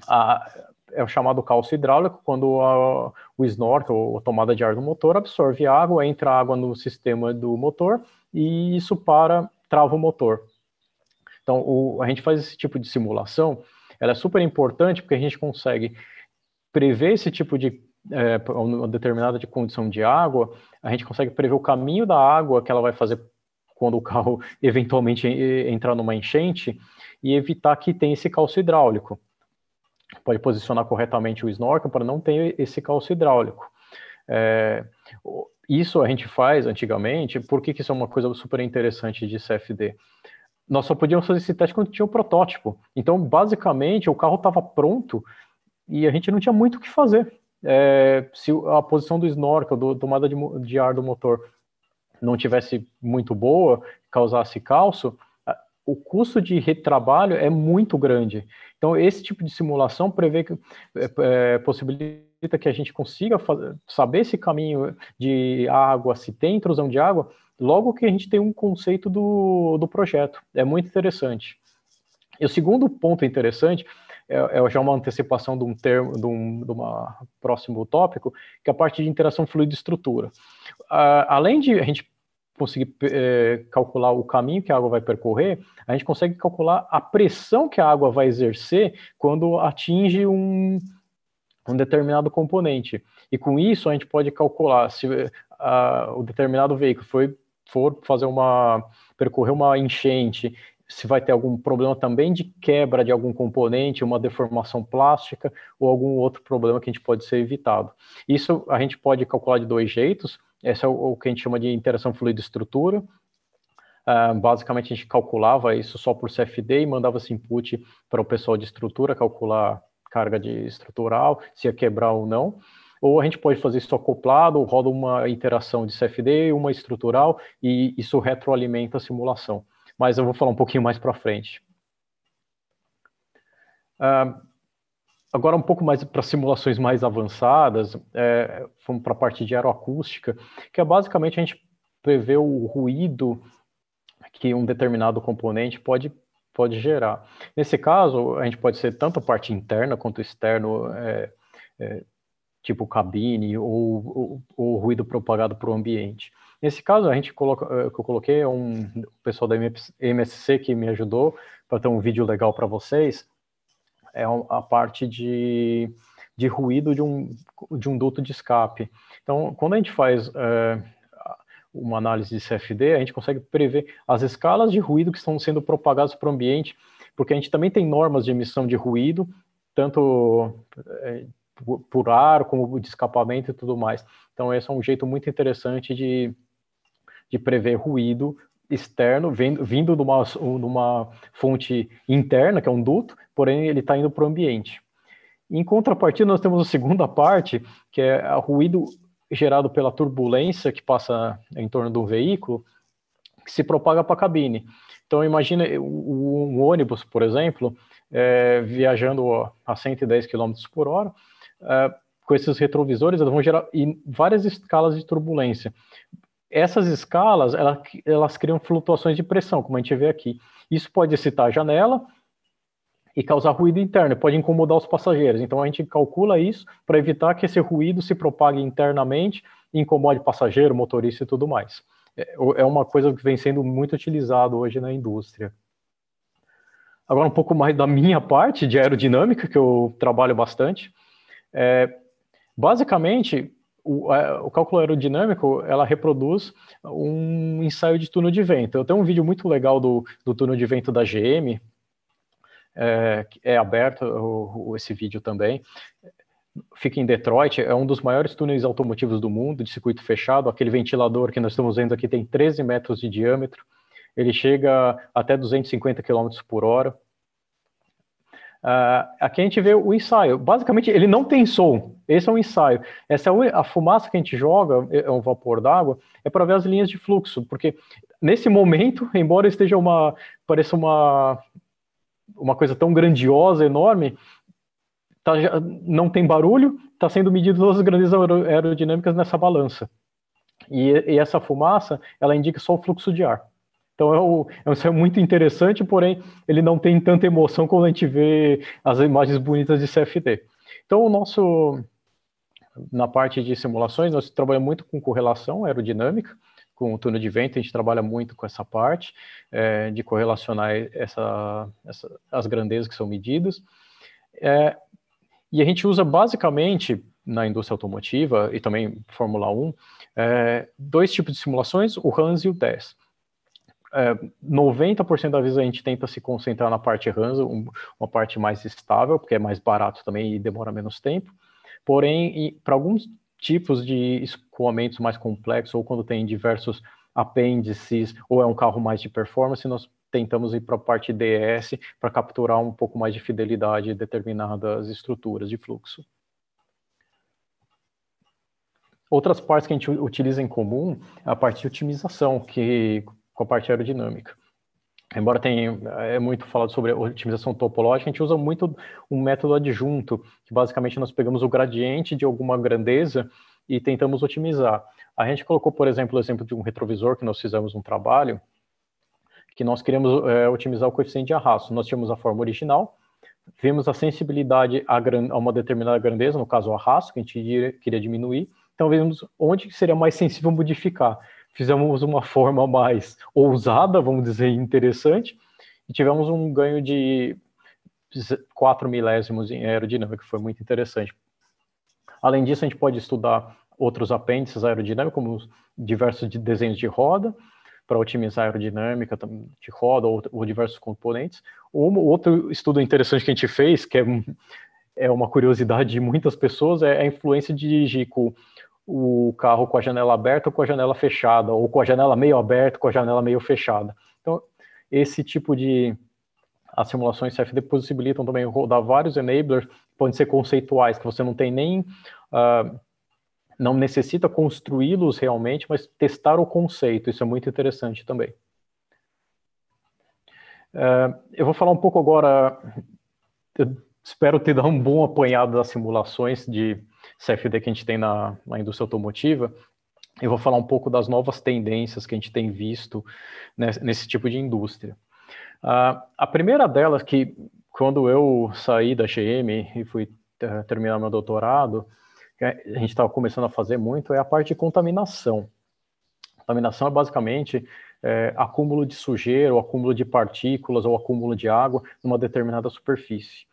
a, é o chamado calço hidráulico, quando a, o snorkel, ou a tomada de ar do motor, absorve água, entra água no sistema do motor e isso para, trava o motor. Então, o, a gente faz esse tipo de simulação, ela é super importante porque a gente consegue prever esse tipo de é, uma determinada de condição de água, a gente consegue prever o caminho da água que ela vai fazer quando o carro *laughs* eventualmente entrar numa enchente e evitar que tenha esse calço hidráulico. Pode posicionar corretamente o snorkel para não ter esse calço hidráulico. É, isso a gente faz antigamente, por que, que isso é uma coisa super interessante de CFD? Nós só podíamos fazer esse teste quando tinha o protótipo. Então, basicamente, o carro estava pronto e a gente não tinha muito o que fazer é, se a posição do snorkel, do, tomada de, de ar do motor, não tivesse muito boa, causasse calço, o custo de retrabalho é muito grande. Então, esse tipo de simulação prevê que é, é possibilita que a gente consiga fazer, saber esse caminho de água, se tem intrusão de água, logo que a gente tem um conceito do, do projeto. É muito interessante. E o segundo ponto interessante é, é já uma antecipação de um termo, de um de uma próximo tópico, que é a parte de interação fluido-estrutura. Uh, além de a gente conseguir é, calcular o caminho que a água vai percorrer, a gente consegue calcular a pressão que a água vai exercer quando atinge um, um determinado componente. E com isso a gente pode calcular se uh, o determinado veículo foi, for fazer uma percorrer uma enchente se vai ter algum problema também de quebra de algum componente, uma deformação plástica ou algum outro problema que a gente pode ser evitado. Isso a gente pode calcular de dois jeitos. Esse é o, o que a gente chama de interação fluido-estrutura. Uh, ah, basicamente, a gente calculava isso só por CFD e mandava esse input para o pessoal de estrutura calcular carga de estrutural, se ia quebrar ou não ou a gente pode fazer isso acoplado, roda uma interação de CFD, uma estrutural, e isso retroalimenta a simulação mas eu vou falar um pouquinho mais para frente. Uh, agora um pouco mais para simulações mais avançadas, é, vamos para a parte de aeroacústica, que é basicamente a gente prever o ruído que um determinado componente pode pode gerar. Nesse caso, a gente pode ser tanto a parte interna quanto externo, é, é, tipo cabine ou, o ou ruído propagado para o ambiente. Nesse caso, a gente coloca, eh, que eu coloquei é um o pessoal da MSC que me ajudou para ter um vídeo legal para vocês, é a parte de, de ruído de um, de um duto de escape. Então, quando a gente faz é, uma análise de CFD, a gente consegue prever as escalas de ruído que estão sendo propagadas para o ambiente, porque a gente também tem normas de emissão de ruído, tanto é, por ar como de escapamento e tudo mais. Então, esse é um jeito muito interessante de de prever ruído externo vendo, vindo de uma, de uma fonte interna, que é um duto, porém ele está indo para o ambiente. Em contrapartida, nós temos a segunda parte, que é o ruído gerado pela turbulência que passa em torno do veículo, que se propaga para a cabine. Então, imagine um ônibus, por exemplo, é, viajando a 110 km por hora, é, com esses retrovisores, eles vão gerar várias escalas de turbulência. Essas escalas, elas, elas criam flutuações de pressão, como a gente vê aqui. Isso pode excitar a janela e causar ruído interno, pode incomodar os passageiros. Então a gente calcula isso para evitar que esse ruído se propague internamente e incomode passageiro, motorista e tudo mais. É, é uma coisa que vem sendo muito utilizado hoje na indústria. Agora um pouco mais da minha parte de aerodinâmica, que eu trabalho bastante. É, basicamente, o, a, o, cálculo aerodinâmico ela reproduz um ensaio de túnel de vento. Eu tenho um vídeo muito legal do, do túnel de vento da GM, é, é aberto o, o, esse vídeo também. Fica em Detroit, é um dos maiores túneis automotivos do mundo, de circuito fechado. Aquele ventilador que nós estamos vendo aqui tem 13 metros de diâmetro, ele chega até 250 km por hora. Uh, aqui a gente vê o ensaio. Basicamente, ele não tem som. Esse é um ensaio. Essa é a fumaça que a gente joga, é, é um vapor d'água, é para ver as linhas de fluxo, porque nesse momento, *laughs* embora esteja uma pareça uma uma coisa tão grandiosa, enorme, tá, não tem barulho, está sendo medido todas as grandezas aerodinâmicas nessa balança. E, e essa fumaça, ela indica só o fluxo de ar. Então é um, é um céu muito interessante, porém ele não tem tanta emoção quando a gente vê as imagens bonitas de CFD. Então o nosso na parte de simulações nós trabalhamos muito com correlação aerodinâmica, com o túnel de vento a gente trabalha muito com essa parte é, de correlacionar essa, essa, as grandezas que são medidas. É, e a gente usa basicamente na indústria automotiva e também Fórmula 1, é, dois tipos de simulações, o RANS e o DES é, 90% das vezes a gente tenta se concentrar na parte RANS, um, uma parte mais estável, porque é mais barato também e demora menos tempo. Porém, para alguns tipos de escoamentos mais complexos, ou quando tem diversos apêndices, ou é um carro mais de performance, nós tentamos ir para a parte DS para capturar um pouco mais de fidelidade em determinadas estruturas de fluxo. Outras partes que a gente utiliza em comum é a parte de otimização, que com a parte aerodinâmica. Embora tenha é muito falado sobre otimização topológica, a gente usa muito um método adjunto, que basicamente nós pegamos o gradiente de alguma grandeza e tentamos otimizar. A gente colocou, por exemplo, o exemplo de um retrovisor que nós fizemos um trabalho, que nós queríamos é, otimizar o coeficiente de arrasto. Nós tínhamos a forma original, vimos a sensibilidade a, a uma determinada grandeza, no caso o arrasto, que a gente queria diminuir, então vimos onde seria mais sensível modificar fizemos uma forma mais ousada, vamos dizer, interessante, e tivemos um ganho de 4 milésimos em aerodinâmica, que foi muito interessante. Além disso, a gente pode estudar outros apêndices aerodinâmicos, como diversos desenhos de roda, para otimizar a aerodinâmica de roda ou, ou diversos componentes. Um, outro estudo interessante que a gente fez, que é, é uma curiosidade de muitas pessoas, é a influência de GICO o carro com a janela aberta ou com a janela fechada, ou com a janela meio aberta, com a janela meio fechada. Então, esse tipo de as simulações CFD possibilitam também rodar vários enablers, podem ser conceituais, que você não tem nem uh, não necessita construí-los realmente, mas testar o conceito, isso é muito interessante também. Uh, eu vou falar um pouco agora, eu espero ter dado um bom apanhado das simulações de CFD que a gente tem na, na indústria automotiva, eu vou falar um pouco das novas tendências que a gente tem visto nesse, nesse tipo de indústria. Uh, a primeira delas, que quando eu saí da GM e fui eh, terminar meu doutorado, é, a gente estava começando a fazer muito, é a parte de contaminação. Contaminação é basicamente é, acúmulo de sujeira, ou acúmulo de partículas, ou acúmulo de água numa determinada superfície.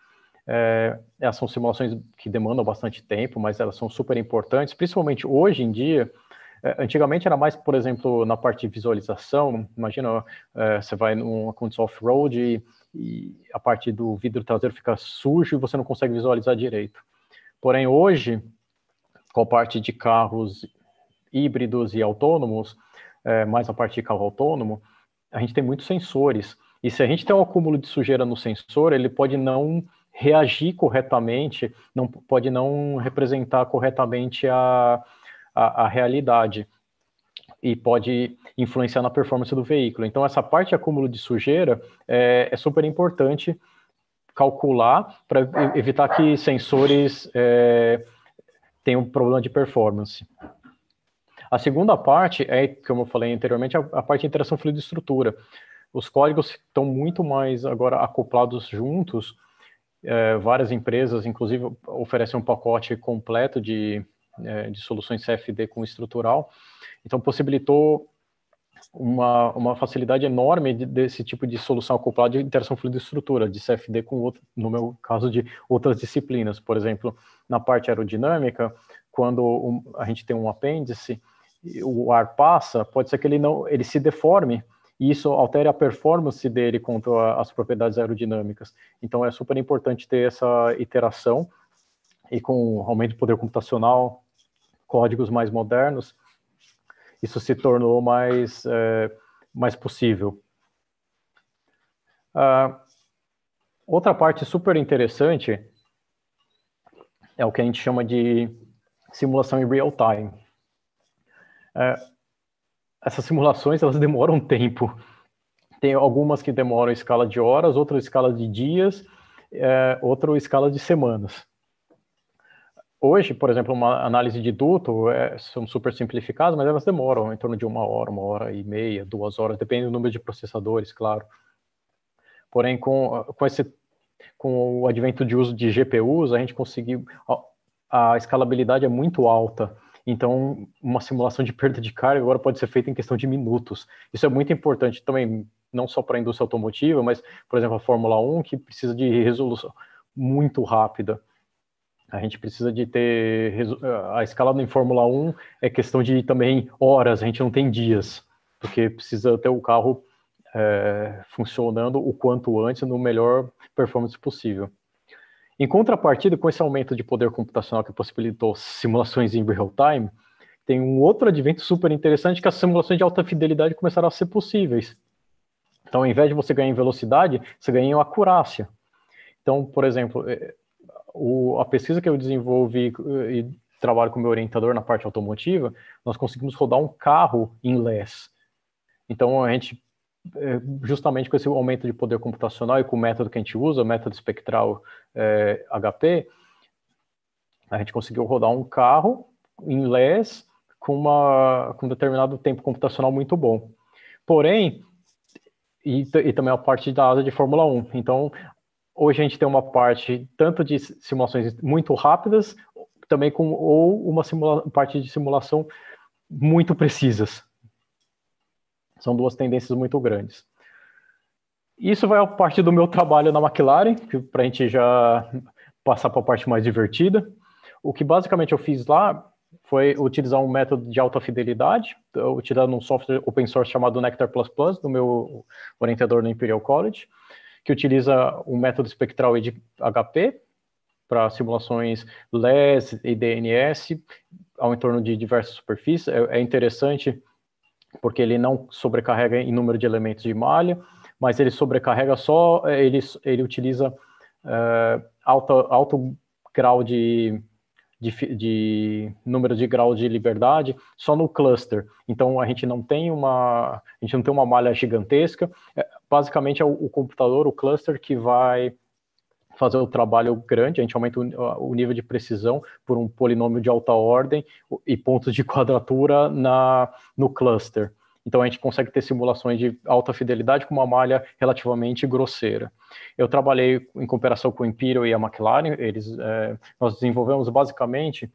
É, elas é, são simulações que demandam bastante tempo, mas elas são super importantes, principalmente hoje em dia. É, antigamente era mais, por exemplo, na parte de visualização. Imagina, é, você vai numa condição off-road e, e a parte do vidro traseiro fica sujo e você não consegue visualizar direito. Porém, hoje, com a parte de carros híbridos e autônomos, é, mais a parte de carro autônomo, a gente tem muitos sensores. E se a gente tem um acúmulo de sujeira no sensor, ele pode não reagir corretamente, não pode não representar corretamente a, a, a realidade e pode influenciar na performance do veículo. Então, essa parte de acúmulo de sujeira é, é super importante calcular para evitar que sensores é, tenham problema de performance. A segunda parte é, como eu falei anteriormente, a, a parte de interação fluido-estrutura. Os códigos estão muito mais agora acoplados juntos é, várias empresas, inclusive, oferecem um pacote completo de, eh, de soluções CFD com estrutural. Então, possibilitou uma, uma facilidade enorme de, desse tipo de solução acoplada de interação fluido estrutura, de CFD com, outro, no meu caso, de outras disciplinas. Por exemplo, na parte aerodinâmica, quando um, a gente tem um apêndice, o ar passa, pode ser que ele não ele se deforme e isso altera a performance dele contra as propriedades aerodinâmicas. Então é super importante ter essa iteração e com aumento do poder computacional, códigos mais modernos, isso se tornou mais, é, mais possível. Uh, outra parte super interessante é o que a gente chama de simulação em real time. Uh, essas simulações elas demoram *laughs* tempo. Tem algumas que demoram escala de horas, outras escala de dias, é, outra escala de semanas. Hoje, por exemplo, uma análise de duto é, são super simplificadas, mas elas demoram em torno de uma hora, uma hora e meia, duas horas, depende do número de processadores, claro. Porém, com, com, esse, com o advento de uso de GPUs, a gente conseguiu. A, a escalabilidade é muito alta. Então, uma simulação de perda de carga agora pode ser feita em questão de minutos. Isso é muito importante também, não só para a indústria automotiva, mas, por exemplo, a Fórmula 1, que precisa de resolução muito rápida. A gente precisa de ter. A escalada em Fórmula 1 é questão de também horas, a gente não tem dias, porque precisa ter o carro é, funcionando o quanto antes, no melhor performance possível. Em contrapartida, com esse aumento de poder computacional que possibilitou simulações em real time, tem um outro advento super interessante que as simulações de alta fidelidade começaram a ser possíveis. Então, ao invés de você ganhar em velocidade, você ganha em acurácia. Então, por exemplo, é, o, a pesquisa que eu desenvolvi eh, e trabalho com meu orientador na parte automotiva, nós conseguimos rodar um carro em less. Então, a gente é, justamente com esse aumento de poder computacional e com o método que a gente usa, o método espectral é, HP, a gente conseguiu rodar um carro em LES com, uma, com um determinado tempo computacional muito bom. Porém, e, e também a parte da asa de Fórmula 1. Então, hoje a gente tem uma parte tanto de simulações muito rápidas, também com ou uma parte de simulação muito precisas. São duas tendências muito grandes. Isso vai a parte do meu trabalho na McLaren, para a gente já passar para a parte mais divertida. O que basicamente eu fiz lá foi utilizar um método de alta fidelidade, utilizando um software open source chamado Nectar++, do meu orientador no Imperial College, que utiliza um método espectral de HP para simulações LES e DNS ao entorno de diversas superfícies. É, é interessante porque ele não sobrecarrega em número de elementos de malha, mas ele sobrecarrega só, eh, ele, ele utiliza uh, alto grau de, de, de, número de grau de liberdade só no cluster. Então a gente não tem uma a gente não tem uma malha gigantesca. É, basicamente é o, o, computador, o cluster que vai fazer o trabalho grande, a gente aumenta o, nível de precisão por um polinômio de alta ordem e pontos de *laughs* quadratura na, no cluster. Então a gente consegue ter simulações de alta fidelidade com uma malha relativamente grosseira. Eu trabalhei em cooperação com o Imperial e a McLaren, eles, é, nós desenvolvemos basicamente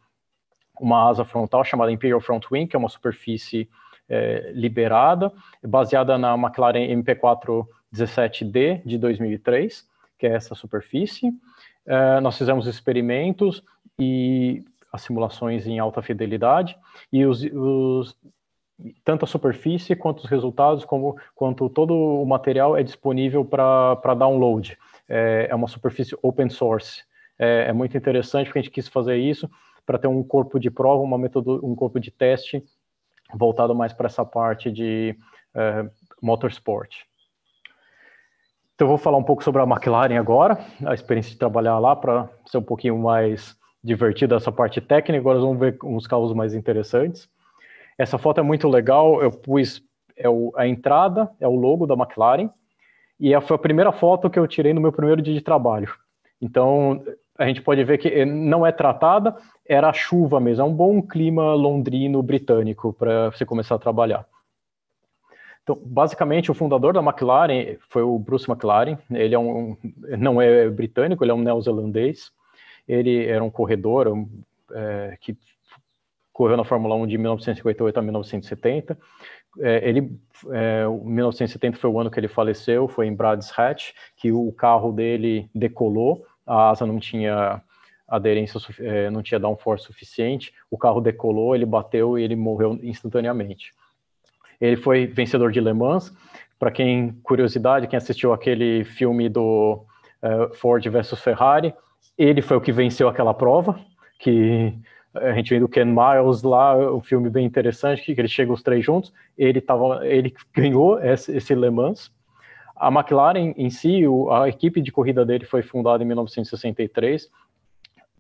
uma asa frontal chamada Imperial Front Wing, que é uma superfície é, liberada, baseada na McLaren MP4 17D de 2003 que é essa superfície. Uh, nós fizemos experimentos e as simulações em alta fidelidade e os, os tanto a superfície quanto os resultados, como quanto todo o material é disponível para download. É, é, uma superfície open source. É, é, muito interessante porque a gente quis fazer isso para ter um corpo de prova, uma metodo, um corpo de teste voltado mais para essa parte de uh, motorsport. Então, eu vou falar um pouco sobre a McLaren agora, a experiência de trabalhar lá, para ser um pouquinho mais divertida essa parte técnica. Agora vamos ver uns carros mais interessantes. Essa foto é muito legal, eu pus é o, a entrada, é o logo da McLaren, e é, foi a primeira foto que eu tirei no meu primeiro dia de trabalho. Então, a gente pode ver que eh, não é tratada, era chuva mesmo, é um bom clima londrino britânico para você começar a trabalhar. Então, basicamente, o fundador da McLaren foi o Bruce McLaren. Ele é um, não é britânico, ele é um neozelandês. Ele era um corredor um, é, que correu na Fórmula 1 de 1958 a 1970. É, ele, é, 1970 foi o ano que ele faleceu, foi em Brad's Hatch, que o carro dele decolou, a asa não tinha aderência, é, não tinha downforce suficiente, o carro decolou, ele bateu e ele morreu instantaneamente. Ele foi vencedor de Le Mans. Para quem curiosidade, quem assistiu aquele filme do uh, Ford versus Ferrari, ele foi o que venceu aquela prova, que eh, a gente vê do Ken Miles lá, um filme bem interessante, que eles chegam os três juntos, ele, tava, ele ganhou esse, esse Le Mans. A McLaren em si, o, a equipe de corrida dele foi fundada em 1963,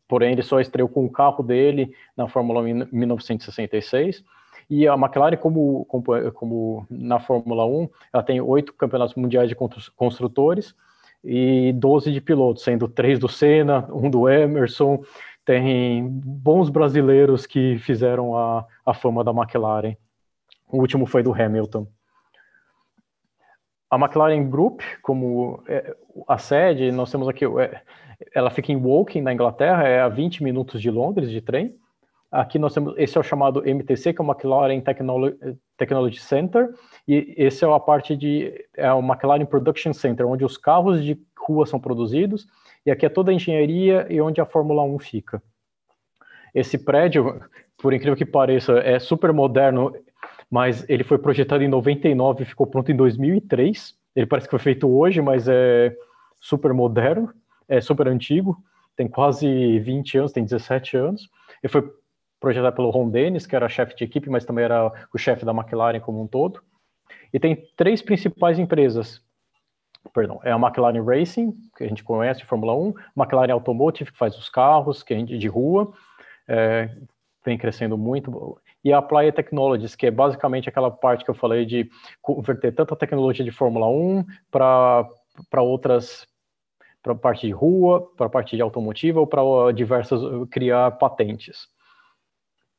porém ele só estreou com o carro dele na Fórmula 1 em 1966. E a McLaren, como, como, como na Fórmula 1, ela tem oito campeonatos mundiais de construtores e 12 de pilotos, sendo três do Senna, um do Emerson. Tem bons brasileiros que fizeram a, a fama da McLaren. O último foi do Hamilton. A McLaren Group, como é, a sede, nós temos aqui, é, ela fica em Woking, na Inglaterra, é a 20 minutos de Londres de trem. Aqui nós temos, esse é o chamado MTC, que é o McLaren Technology, Technology Center, e esse é a parte de, é o McLaren Production Center, onde os carros de rua são produzidos, e aqui é toda a engenharia e onde a Fórmula 1 fica. Esse prédio, por incrível que pareça, é super moderno, mas ele foi projetado em 99 e ficou pronto em 2003. Ele parece que foi feito hoje, mas é super moderno, é super antigo, tem quase 20 anos, tem 17 anos. Ele foi projetada pelo Ron Dennis, que era chefe de equipe, mas também era o chefe da McLaren como um todo. E tem três principais empresas. Perdão, é a McLaren Racing, que a gente conhece Fórmula 1, McLaren Automotive, que faz os carros, que a é gente de rua, é, vem crescendo muito, e a Applied Technologies, que é basicamente aquela parte que eu falei de converter tanta tecnologia de Fórmula 1 para outras para parte de rua, para parte de automotiva ou para diversas criar patentes.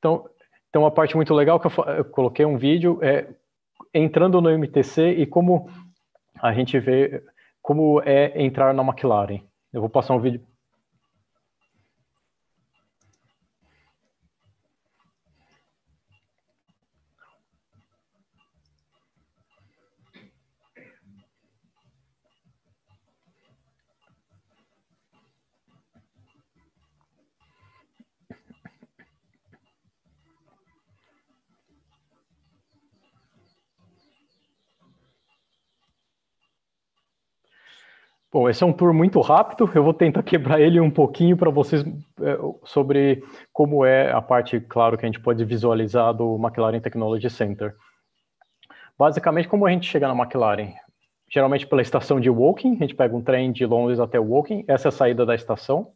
Então, então a parte muito legal que eu, eu coloquei um vídeo é entrando no MTC e como a gente vê como é entrar na McLaren. Eu vou passar um vídeo Bom, esse é um tour muito rápido. Eu vou tentar quebrar ele um pouquinho para vocês é, sobre como é a parte, claro, que a gente pode visualizar do McLaren Technology Center. Basicamente, como a gente chega na McLaren? Geralmente pela estação de Woking, a gente pega um trem de Londres até Woking, essa é a saída da estação.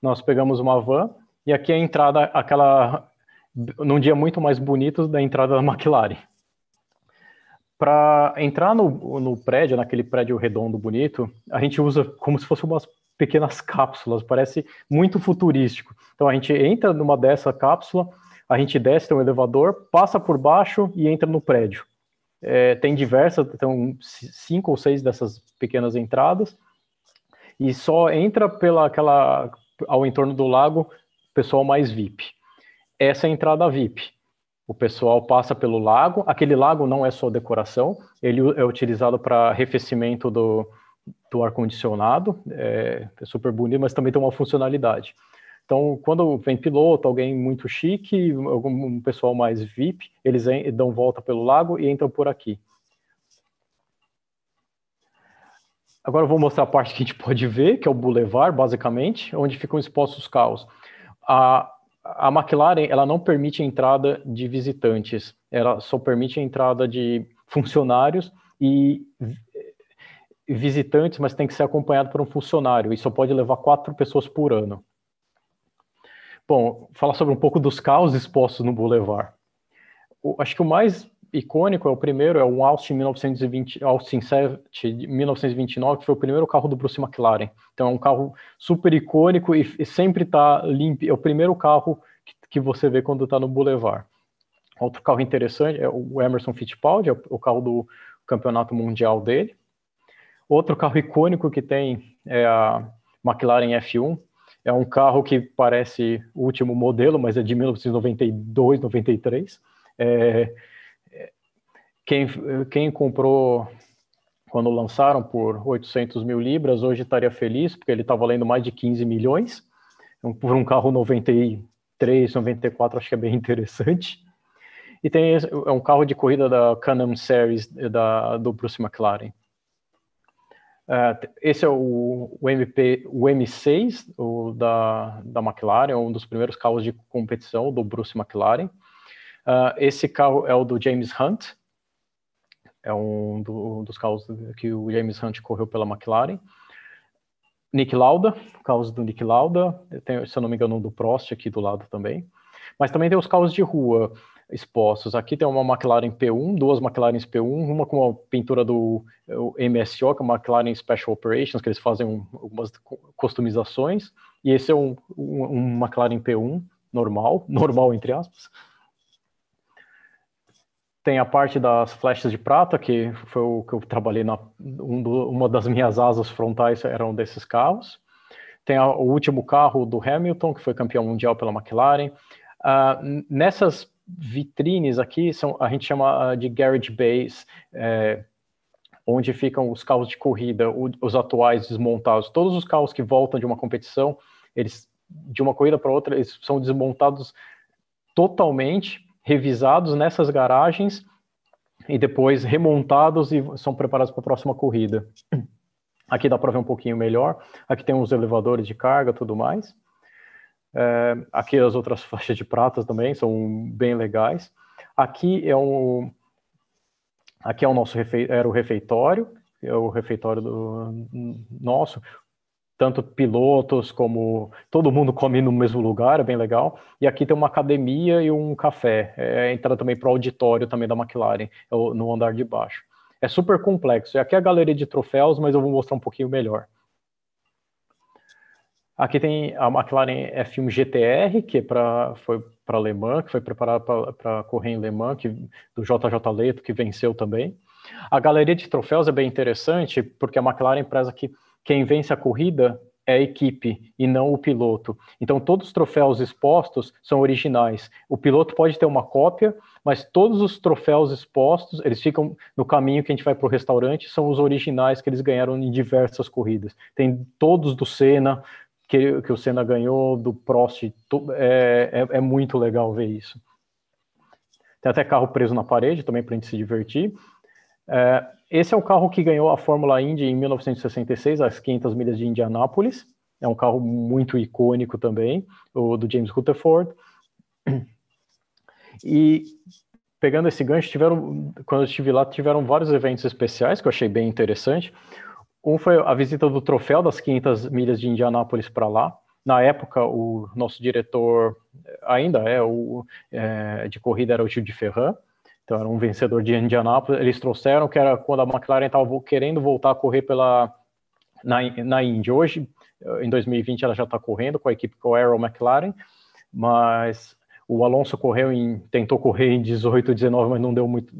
Nós pegamos uma van e aqui é a entrada, aquela, num dia muito mais bonito, da entrada da *laughs* McLaren. Para entrar no, no prédio, naquele prédio redondo bonito, a gente usa como se fossem umas pequenas cápsulas, parece muito futurístico. Então a gente entra numa dessa cápsula, a gente desce, um elevador, passa por baixo e entra no prédio. É, tem diversas, tem cinco ou seis dessas pequenas entradas, e só entra pela aquela ao entorno do lago pessoal mais VIP. Essa é a entrada VIP. O pessoal passa pelo lago. Aquele lago não é só decoração, ele é utilizado para arrefecimento do, do ar-condicionado. É, é super bonito, mas também tem uma funcionalidade. Então, quando vem piloto, alguém muito chique, algum pessoal mais VIP, eles dão volta pelo lago e entram por aqui. Agora eu vou mostrar a parte que a gente pode ver, que é o bulevar, basicamente, onde ficam expostos os carros. A, a McLaren ela não permite a entrada de visitantes, ela só permite a entrada de funcionários e visitantes, mas tem que ser acompanhado por um funcionário e só pode levar quatro pessoas por ano. Bom, falar sobre um pouco dos caos expostos no Boulevard. O, acho que o mais icônico é o primeiro, é o Austin 1920, Austin 7 1929, que foi o primeiro carro do Bruce McLaren. Então é um carro super icônico e, e sempre está limpo. É o primeiro carro que, que você vê quando está no Boulevard. Outro carro interessante é o Emerson Fittipaldi, é o, o carro do campeonato mundial dele. Outro carro icônico que tem é a McLaren F1. É um carro que parece o último modelo, mas é de 1992, 93. É, quem, quem comprou quando lançaram por 800 mil libras, hoje estaria feliz, porque ele está valendo mais de 15 milhões. É por um carro 93, 94, acho que é bem *laughs* interessante. E tem é um carro de corrida da Can-Am Series da, do Bruce McLaren. Uh, esse é o, o, MP, o M6 o da, da McLaren, é um dos primeiros carros de competição do Bruce McLaren. Uh, esse carro é o do James Hunt, é um do, dos carros que o James Hunt correu pela McLaren. Nick Lauda, o caos do Nick Lauda, tem, se eu não me engano, um do Prost aqui do lado também. Mas também tem os carros de rua expostos. Aqui tem uma McLaren P1, duas McLaren P1, uma com uma pintura do MSO, que é uma McLaren Special Operations, que eles fazem algumas customizações. E esse é um, um, um McLaren P1 normal, *laughs* normal entre aspas tem a parte das flechas de prata, que foi o que eu trabalhei na um do, uma das minhas asas frontais eram desses carros. Tem a, o último carro do Hamilton, que foi campeão mundial pela McLaren. Uh, nessas vitrines aqui são a gente chama ah, de garage base é, onde ficam os carros de corrida, os atuais desmontados. Todos os carros que voltam de uma competição, eles de uma corrida para outra, eles são desmontados totalmente revisados nessas garagens e depois remontados e são preparados para a próxima corrida. Aqui dá para ver um pouquinho melhor. Aqui tem os elevadores de carga, tudo mais. É, aqui as outras *laughs* faixas de pratas também são bem legais. Aqui é o aqui é o nosso refe, era o refeitório, é o refeitório do nosso tanto pilotos como todo mundo come no mesmo lugar, é bem legal. E aqui tem uma academia e um café. É, entrada também para o auditório também da McLaren, é no andar de baixo. É super complexo. E aqui é a galeria de troféus, mas eu vou mostrar um pouquinho melhor. Aqui tem a McLaren F1 GTR, que é pra, foi para a Mans, que foi preparada para correr em Le Mans, que, do JJ Leto, que venceu também. A galeria de troféus é bem interessante, porque a McLaren preza que quem vence a corrida é a equipe e não o piloto. Então, todos os troféus expostos são originais. O piloto pode ter uma cópia, mas todos os troféus expostos, eles ficam no caminho que a gente vai para o restaurante, são os originais que eles ganharam em diversas corridas. Tem todos do Senna, que, que o Senna ganhou, do Prost, to, é, é, é muito legal ver isso. Tem até carro preso na parede também para a gente se divertir. É, esse é o carro que ganhou a Fórmula Indy em 1966, as 500 milhas de Indianápolis. É um carro muito icônico também, o do James Rutherford. E pegando esse gancho, tiveram, quando eu estive lá, tiveram vários eventos especiais que eu achei bem interessante. Um foi a visita do troféu das 500 milhas de Indianápolis para lá. Na época, o nosso diretor ainda é o é, de corrida era o Gil de Ferran. Então era um vencedor de Indianápolis. Eles trouxeram que era quando a McLaren estava querendo voltar a correr pela na, na Indy. Hoje, eh, em 2020, ela já está correndo com a equipe com a Arrow McLaren, mas o Alonso correu em tentou correr em 18, 19, mas não deu muito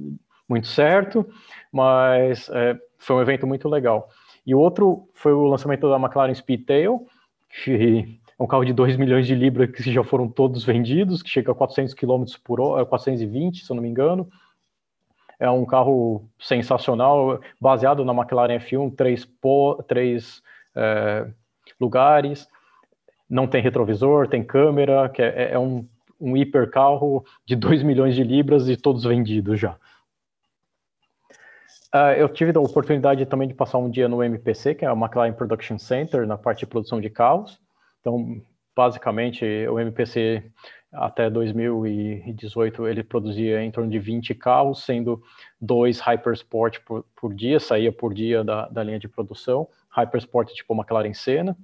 muito certo. Mas é, foi um evento muito legal. E outro foi o lançamento da McLaren Speedtail, que é um carro de 2 milhões de libras que já foram todos vendidos, que chega a 400 km por hora, 420, se eu não me engano. É um carro sensacional, baseado na McLaren F1, três, po, três é, lugares, não tem retrovisor, tem câmera, que é, é um, um hipercarro de 2 milhões de libras e todos vendidos já. Uh, eu tive a oportunidade também de passar um dia no MPC, que é a McLaren Production Center, na parte de produção de carros. Então, basicamente, o MPC até 2018 ele produzia em torno de 20 carros, sendo dois Hypersport por, por dia, saía por dia da, da linha de produção. Hypersport tipo uma McLaren Senna.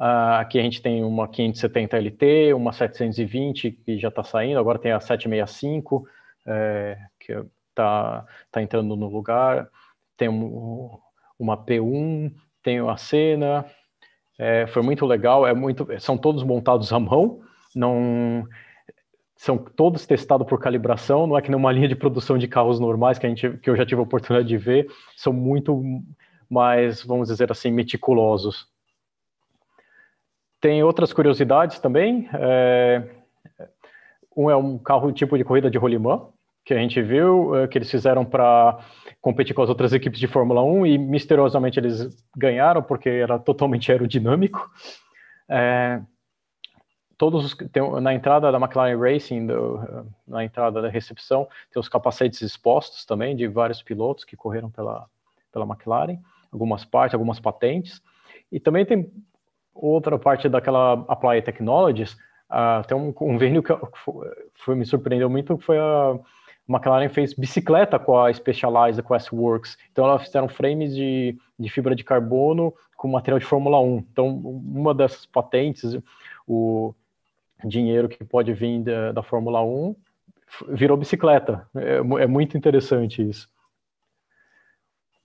Uh, aqui a gente tem uma 570 LT, uma 720 que já está saindo, agora tem a 765 é, que está tá entrando no lugar, tem um, uma P1, tem a Senna, é, foi muito legal. É muito, são todos montados à mão. Não são todos testados por calibração. Não é que numa linha de produção de carros normais que a gente, que eu já tive a oportunidade de ver, são muito mais, vamos dizer assim, meticulosos. Tem outras curiosidades também. É, um é um carro tipo de corrida de rolimã, que a gente viu, eh, que eles fizeram para competir com as outras equipes de Fórmula 1 e misteriosamente eles ganharam porque era totalmente *laughs* aerodinâmico. É, todos tem, na entrada da McLaren Racing, do, eh, na entrada da recepção, tem os capacetes expostos também de vários pilotos que correram pela, pela McLaren, algumas partes, algumas patentes. E também tem outra parte daquela Apply Technologies, uh, tem um convênio que foi, me surpreendeu muito, que foi a McLaren fez bicicleta com a Specialized, com a S-Works. Então, elas fizeram frames de, de fibra de carbono com material de Fórmula 1. Então, uma dessas patentes, o dinheiro que pode vir da, da Fórmula 1, virou bicicleta. É, é muito interessante isso.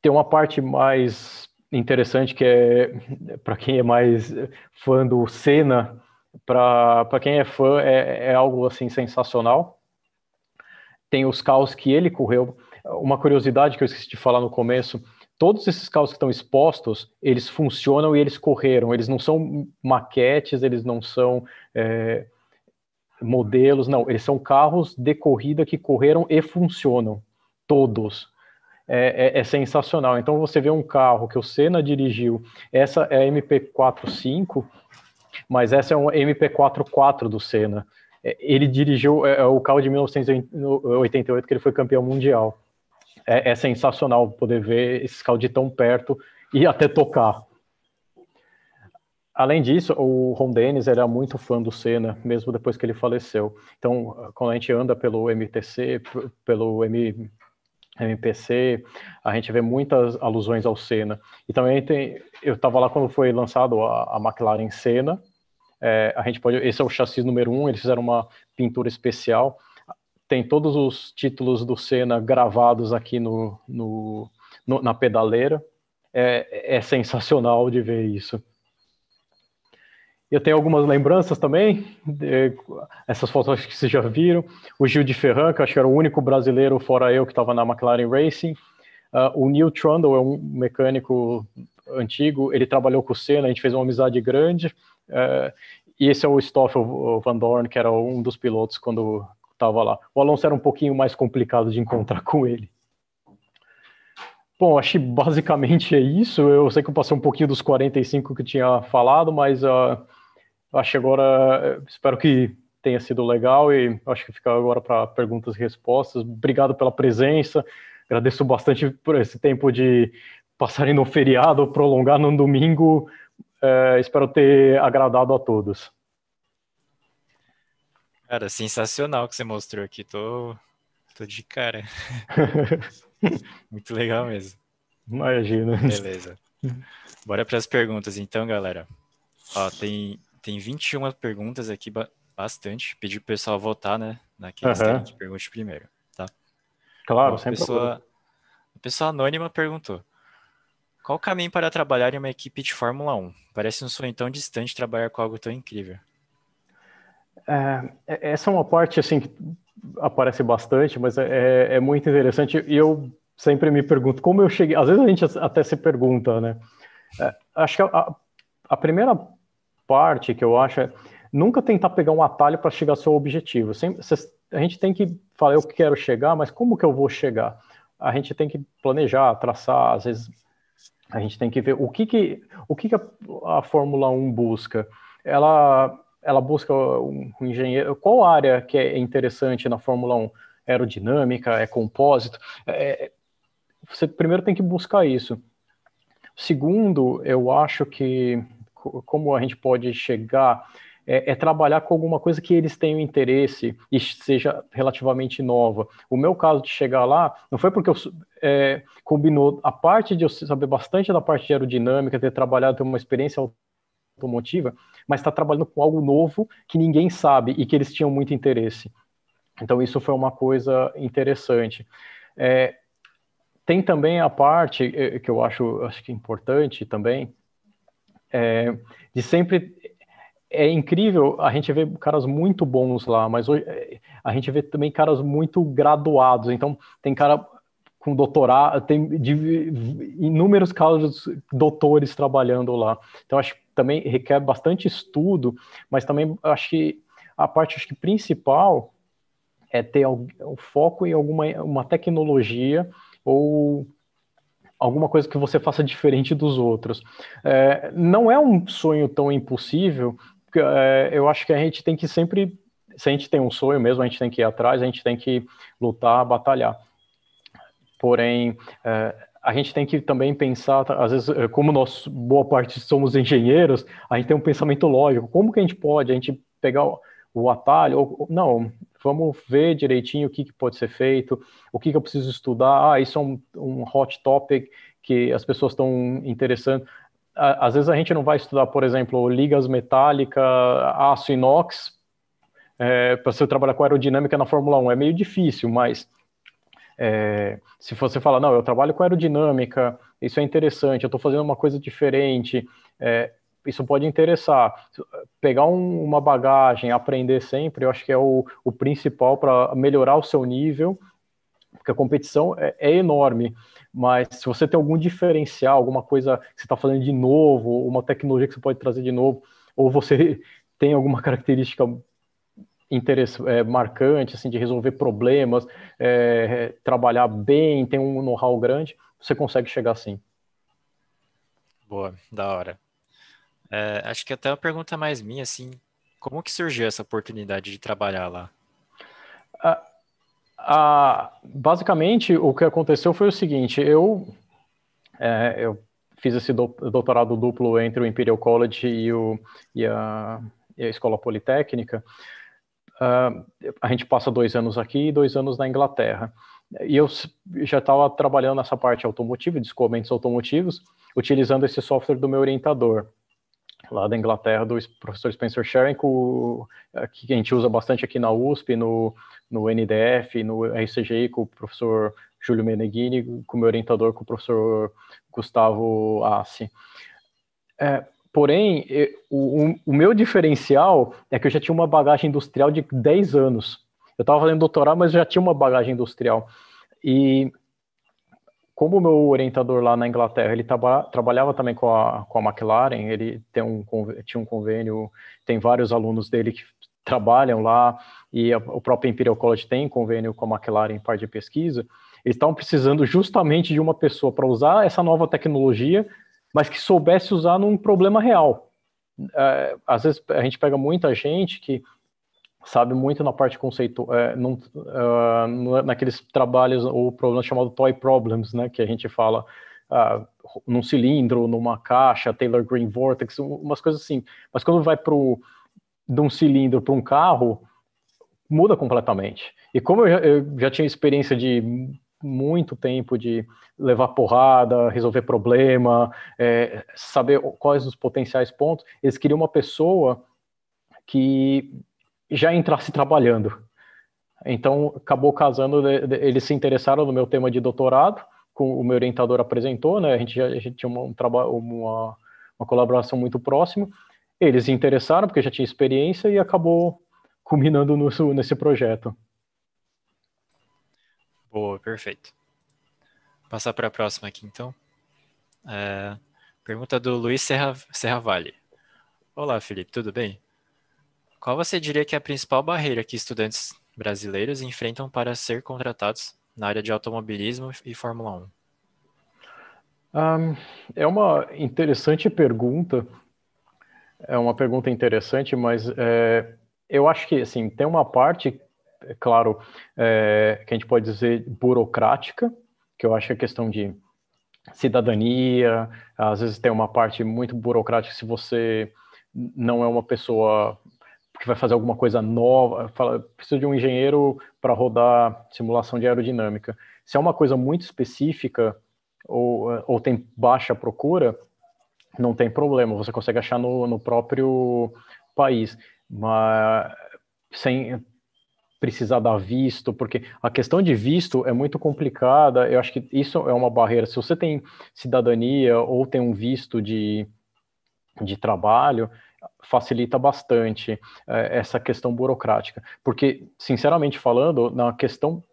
Tem uma parte mais interessante que é, para quem é mais fã do Senna, para quem é fã, é, é algo assim sensacional tem os carros que ele correu. Uma curiosidade que eu esqueci de falar no começo, todos esses carros que estão expostos, eles funcionam e eles correram, eles não são maquetes, eles não são é, modelos, não, eles são carros de corrida que correram e funcionam, todos. É, é, é sensacional. Então você vê um carro que o Senna dirigiu, essa é a MP45, mas essa é uma MP44 do Senna. É, ele dirigiu é, é o carro de 1988, que ele foi campeão mundial. É, é sensacional poder ver esse carro de tão perto e até tocar. Além disso, o Ron Dennis era muito fã do Senna, mesmo depois que ele faleceu. Então, quando a gente anda pelo MTC, pelo M, MPC, a gente vê muitas alusões ao Senna. E também tem, eu estava lá quando foi lançado a, a McLaren Senna, é, a gente pode, esse é o chassi número um, eles fizeram uma pintura especial. Tem todos os títulos do Senna gravados aqui no, no, no na pedaleira. É, é sensacional de ver isso. Eu tenho algumas lembranças também, essas fotos que vocês já viram. O Gil de Ferran, que eu acho que era o único brasileiro, fora eu, que estava na McLaren Racing. Uh, o Neil Trundle é um mecânico antigo, ele trabalhou com o Senna, a gente fez uma amizade grande e esse é o Stoffel Van Dorn, que era um dos pilotos quando estava lá. O Alonso era um pouquinho mais complicado de encontrar com ele. Bom, acho que basicamente é isso. Eu sei que eu passei um pouquinho dos 45 que eu tinha falado, mas uh, acho agora espero que tenha sido legal e acho que fica agora para perguntas e respostas. Obrigado pela presença. Agradeço bastante por esse tempo de passarem no feriado, prolongar no domingo. É, espero ter agradado a todos. Cara, sensacional que você mostrou aqui. Tô, tô de cara. *laughs* Muito legal mesmo. Imagina. Beleza. Bora para as perguntas, então, galera. Ó, tem, tem 21 perguntas aqui, bastante. Pedi pro pessoal votar, né? Naqueles uhum. que pergunte primeiro, tá? Claro, Uma sem pessoa, problema. pessoa anônima perguntou. Qual o caminho para trabalhar em uma equipe de Fórmula 1? Parece um sonho tão distante trabalhar com algo tão incrível. É, é essa é uma parte assim que aparece bastante, mas é, é, é muito interessante. E eu sempre me pergunto como eu cheguei. Às vezes a gente até se pergunta, né? É, acho que a, a, primeira parte que eu acho é nunca tentar pegar um atalho para chegar ao seu objetivo. Sempre, a gente tem que falar, eu quero chegar, mas como que eu vou chegar? A gente tem que planejar, traçar, às vezes a gente tem que ver o que, que, o que, que a, a Fórmula 1 busca. Ela, ela busca um, um engenheiro. Qual área que é interessante na Fórmula 1? Aerodinâmica? É compósito? É, é, você primeiro tem que buscar isso. Segundo, eu acho que como a gente pode chegar é, é, trabalhar com alguma coisa que eles tenham interesse e seja relativamente nova. O meu caso de chegar lá não foi porque eu é, combinou a parte de eu saber bastante da parte de aerodinâmica, ter trabalhado, ter uma experiência automotiva, mas estar tá trabalhando com algo novo que ninguém sabe e que eles tinham muito interesse. Então isso foi uma coisa interessante. É, tem também a parte é, que eu acho, acho que é importante também, é, de sempre é incrível, a gente vê caras muito bons lá, mas hoje, é, a gente vê também caras muito graduados. Então, tem cara com doutorado, tem inúmeros casos doutores trabalhando lá. Então, acho que também requer bastante estudo, mas também acho que a parte acho que principal é ter o um foco em alguma uma tecnologia ou alguma coisa que você faça diferente dos outros. É, não é um sonho tão impossível é, eu acho que a gente tem que sempre, se a gente tem um sonho mesmo, a gente tem que ir atrás, a gente tem que lutar, batalhar. Porém, é, a gente tem que também pensar, tá, às vezes, é, como nós, boa parte, somos engenheiros, a gente tem um pensamento lógico. Como que a gente pode? A gente pegar o, o atalho? Ou, não, vamos ver direitinho o que, que pode ser feito, o que, que eu preciso estudar. Ah, isso é um, um hot topic que as pessoas estão interessando às vezes a gente não vai estudar, por exemplo, ligas metálicas, aço inox, é, para você trabalhar com aerodinâmica na Fórmula 1. É meio difícil, mas é, se você falar, não, eu trabalho com aerodinâmica, isso é interessante, eu estou fazendo uma coisa diferente, é, isso pode interessar. Pegar um, uma bagagem, aprender sempre, eu acho que é o, o principal para melhorar o seu nível, porque a competição é, é enorme mas se você tem algum diferencial, alguma coisa que você está fazendo de novo, uma tecnologia que você pode trazer de novo, ou você *laughs* tem alguma característica é, marcante, assim, de resolver problemas, é, trabalhar bem, tem um know-how grande, você consegue chegar assim. Boa, da hora. É, acho que até uma pergunta mais minha, assim, como que surgiu essa oportunidade de trabalhar lá? Ah, ah, basicamente, o que aconteceu foi o seguinte: eu, é, eu fiz esse doutorado duplo entre o Imperial College e, o, e, a, e a Escola Politécnica. Uh, a gente passa dois anos aqui e dois anos na Inglaterra. E eu já estava trabalhando nessa parte automotiva, de descobrimentos automotivos, utilizando esse software do meu orientador lá da Inglaterra, do professor Spencer Sharing, que a gente usa bastante aqui na USP, no, no NDF, no RCGI com o professor Júlio Meneghini, com o meu orientador, com o professor Gustavo Assi. É, porém, o, o, meu diferencial é que eu já tinha uma bagagem industrial de 10 anos. Eu estava fazendo doutorado, mas eu já tinha uma bagagem industrial. E como o meu orientador lá na Inglaterra, ele trabalhava também com a, com a McLaren, ele tem um, tinha um convênio, tem vários alunos dele que trabalham lá, e a, o próprio Imperial College tem convênio com a McLaren em parte de pesquisa, eles estavam precisando justamente de uma pessoa para usar essa nova tecnologia, mas que soubesse usar num problema real. É, às vezes a gente pega muita gente que sabe muito na parte conceitual, é, uh, naqueles trabalhos, o problema chamado toy problems, né, que a gente fala uh, num cilindro, numa caixa, Taylor Green Vortex, umas coisas assim. Mas quando vai para de um cilindro para um carro, muda completamente. E como eu já, eu já tinha experiência de muito tempo de levar porrada, resolver problema, é, saber quais os potenciais pontos, eles queriam uma pessoa que já entrasse trabalhando. Então, acabou casando, eles se interessaram no meu tema de doutorado, com o meu orientador apresentou, né? A gente, já, a gente tinha um trabalho, uma, uma colaboração muito próxima. Eles se interessaram porque já tinha experiência e acabou culminando no, nesse projeto. Boa, perfeito. Vou passar para a próxima aqui, então. É, pergunta do Luiz Serra, Serra Vale. Olá, Felipe, tudo bem? Qual você diria que é a principal barreira que estudantes brasileiros enfrentam para ser contratados na área de automobilismo e Fórmula 1? Um, é uma interessante pergunta. É uma pergunta interessante, mas é, eu acho que assim tem uma parte, é claro, é, que a gente pode dizer burocrática, que eu acho que é questão de cidadania, às vezes tem uma parte muito burocrática se você não é uma pessoa que vai fazer alguma coisa nova, fala, de um engenheiro para rodar simulação de aerodinâmica. Se é uma coisa muito específica ou, ou tem baixa procura, não tem problema, você consegue achar no, no próprio país mas sem precisar dar visto, porque a questão de visto é muito complicada. Eu acho que isso é uma barreira. Se você tem cidadania ou tem um visto de, de trabalho, facilita bastante é, essa questão burocrática. Porque, sinceramente falando, na questão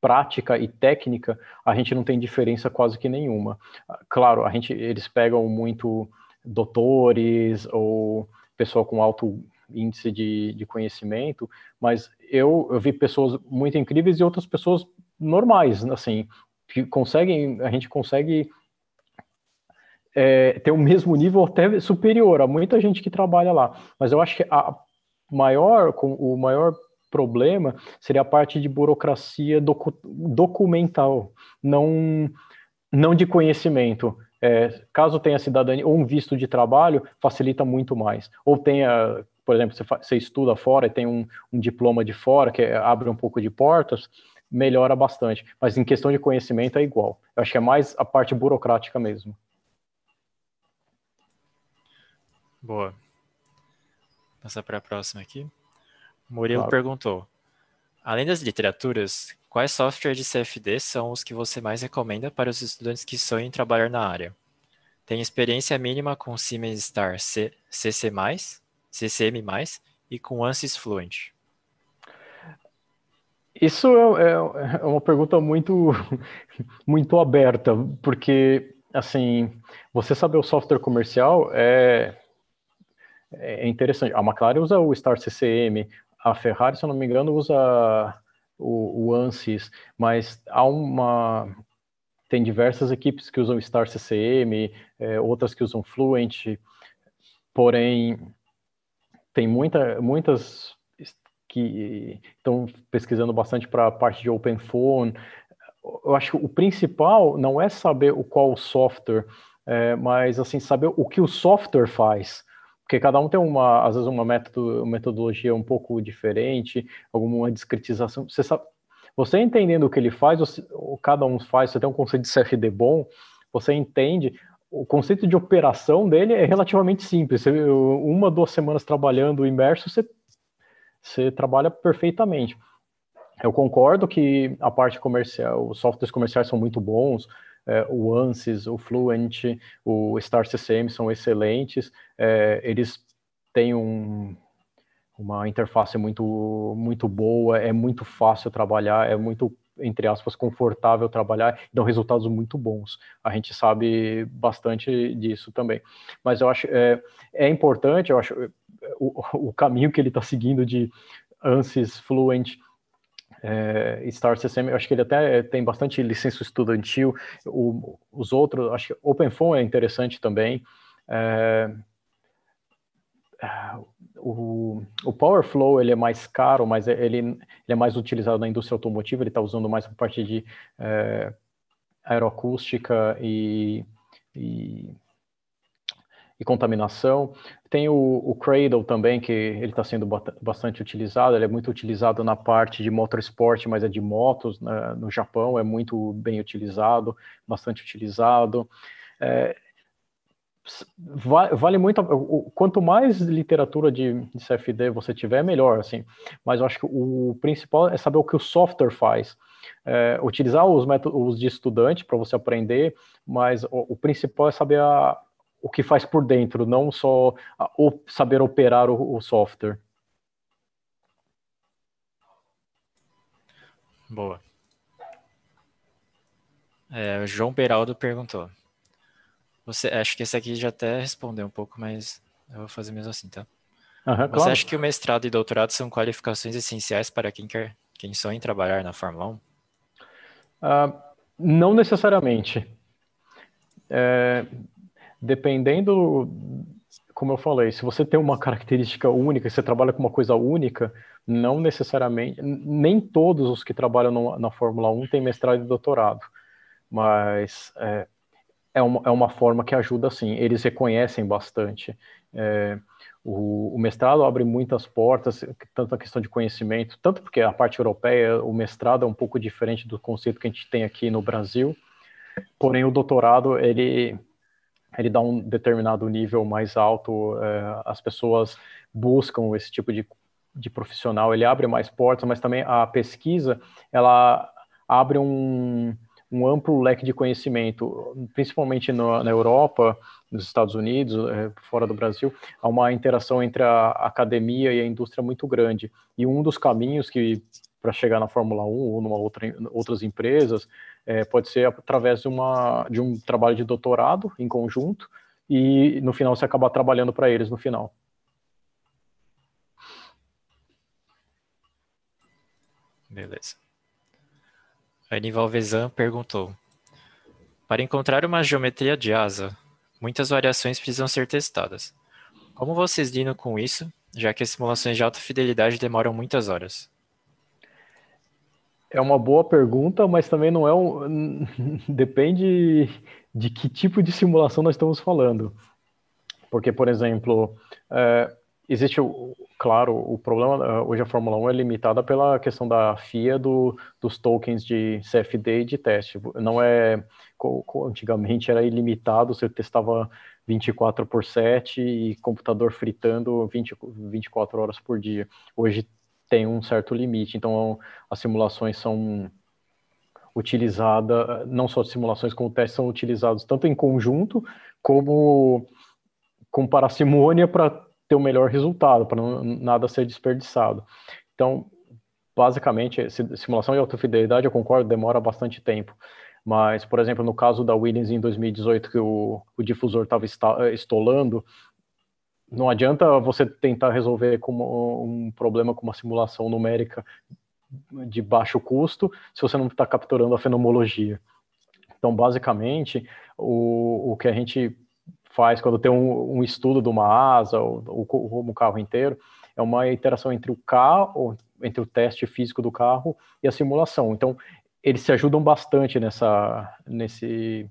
prática e técnica, a gente não tem diferença quase que nenhuma. Claro, a gente, eles pegam muito doutores ou pessoal com alto índice de, de conhecimento, mas eu, eu vi pessoas muito incríveis e outras pessoas normais, assim, que conseguem, a gente consegue é, ter o mesmo nível até superior a muita gente que trabalha lá. Mas eu acho que a maior, o maior problema seria a parte de burocracia docu documental, não, não de conhecimento é, caso tenha cidadania ou um visto de trabalho, facilita muito mais. Ou tenha, por exemplo, você, você estuda fora e tem um, um, diploma de fora, que é, abre um pouco de portas, melhora bastante. Mas em questão de conhecimento é igual. Eu acho que é mais a parte burocrática mesmo. Boa. Passar para a próxima aqui. Murilo claro. perguntou: além das literaturas, Quais softwares de CFD são os que você mais recomenda para os estudantes que sonham em trabalhar na área? Tem experiência mínima com Siemens Star C CC+, CCM+, e com ANSYS Fluent. Isso é, é, é, uma pergunta muito, *laughs* muito aberta, porque, assim, você saber o software comercial é, é interessante. A McLaren usa o Star CCM, a Ferrari, se eu não me engano, usa o, o ANSYS, mas há uma tem diversas equipes que usam Star CCM, é, outras que usam Fluent, porém tem muita, muitas que estão pesquisando bastante para a parte de Open Phone. Eu acho que o principal não é saber o qual software, é, mas assim saber o que o software faz porque cada um tem uma, às vezes, uma, uma metodologia um pouco diferente, alguma discretização. Você, sabe, você entendendo o que ele faz, você, ou cada um faz, você tem um conceito de CFD bom, você entende. O conceito de operação dele é relativamente simples. Você, uma, duas semanas trabalhando imerso, você, você trabalha perfeitamente. Eu concordo que a parte comercial, os softwares comerciais são muito bons, é, o ANSYS, o Fluent, o Star CCM são excelentes, é, eles têm um, uma interface muito, muito boa, é muito fácil trabalhar, é muito entre aspas, confortável trabalhar, dão resultados muito bons. A gente sabe bastante disso também. Mas eu acho é, é importante, eu acho o, o caminho que ele está seguindo de ANSYS, Fluent, é, Star System, eu acho que ele até eh, tem bastante licença estudantil, o, os outros, acho que OpenFOAM é interessante também, é, é o, o PowerFlow ele é mais caro, mas é, ele, ele é mais utilizado na indústria automotiva, ele está usando mais por parte de é, aeroacústica e, e e contaminação. Tem o, o Cradle também, que ele está sendo bastante utilizado, ele é muito utilizado na parte de motorsport, mas é de motos né? no Japão, é muito bem utilizado, bastante utilizado. É, vale muito quanto mais literatura de, CFD você tiver melhor assim mas eu acho que o principal é saber o que o software faz é, utilizar os métodos de estudante para você aprender mas o, o, principal é saber a, o que faz por dentro, não só a, o, saber operar o, o software. Boa. É, João Peraldo perguntou. Você, acho que esse aqui já até respondeu um pouco, mas eu vou fazer mesmo assim, tá? Uhum, Você claro. acha que o mestrado e doutorado são qualificações essenciais para quem quer, quem sonha em trabalhar na Fórmula 1? Ah, não necessariamente. É, dependendo, como eu falei, se você tem uma característica única, você trabalha com uma coisa única, não necessariamente, nem todos os que trabalham no, na Fórmula 1 têm mestrado e doutorado, mas é, é, uma, é uma forma que ajuda sim, eles reconhecem bastante. É, o, o, mestrado abre muitas portas, tanto a questão de conhecimento, tanto porque a parte europeia, o mestrado é um pouco diferente do conceito que a gente tem aqui no Brasil, porém o doutorado, ele ele dá um determinado nível mais alto, é, as pessoas buscam esse tipo de, de profissional, ele abre mais portas, mas também a pesquisa, ela abre um, um amplo leque de conhecimento, principalmente no, na Europa, nos Estados Unidos, eh, fora do Brasil, há uma interação entre a academia e a indústria muito grande. E um dos caminhos que para chegar na Fórmula 1 ou em outra, outras empresas é, pode ser através de, uma, de um trabalho de doutorado em conjunto e no final você acabar trabalhando para eles no final. Beleza. A Anival Vezan perguntou: Para encontrar uma geometria de asa, muitas variações precisam ser testadas. Como vocês lidam com isso, já que as simulações de alta fidelidade demoram muitas horas? É uma boa pergunta, mas também não é um. *laughs* Depende de que tipo de simulação nós estamos falando. Porque, por exemplo, é, existe, o, claro, o problema. É, hoje a Fórmula 1 é limitada pela questão da FIA do, dos tokens de CFD e de teste. Não é. Antigamente era ilimitado, você testava 24 por 7 e computador fritando 20, 24 horas por dia. Hoje tem um certo limite. Então, as simulações são utilizadas, não só simulações como testes são utilizados tanto em conjunto como, com para para ter o melhor resultado, para nada ser desperdiçado. Então, basicamente, simulação de autofidelidade eu concordo, demora bastante tempo. Mas, por exemplo, no caso da Williams em 2018, que o, o difusor estava estolando, não adianta você tentar resolver um problema com uma simulação numérica de baixo custo se você não está capturando a fenomologia. Então, basicamente, o, o que a gente faz quando tem um, um estudo de uma asa ou, ou um carro inteiro é uma interação entre o carro, entre o teste físico do carro e a simulação. Então, eles se ajudam bastante nessa, nesse,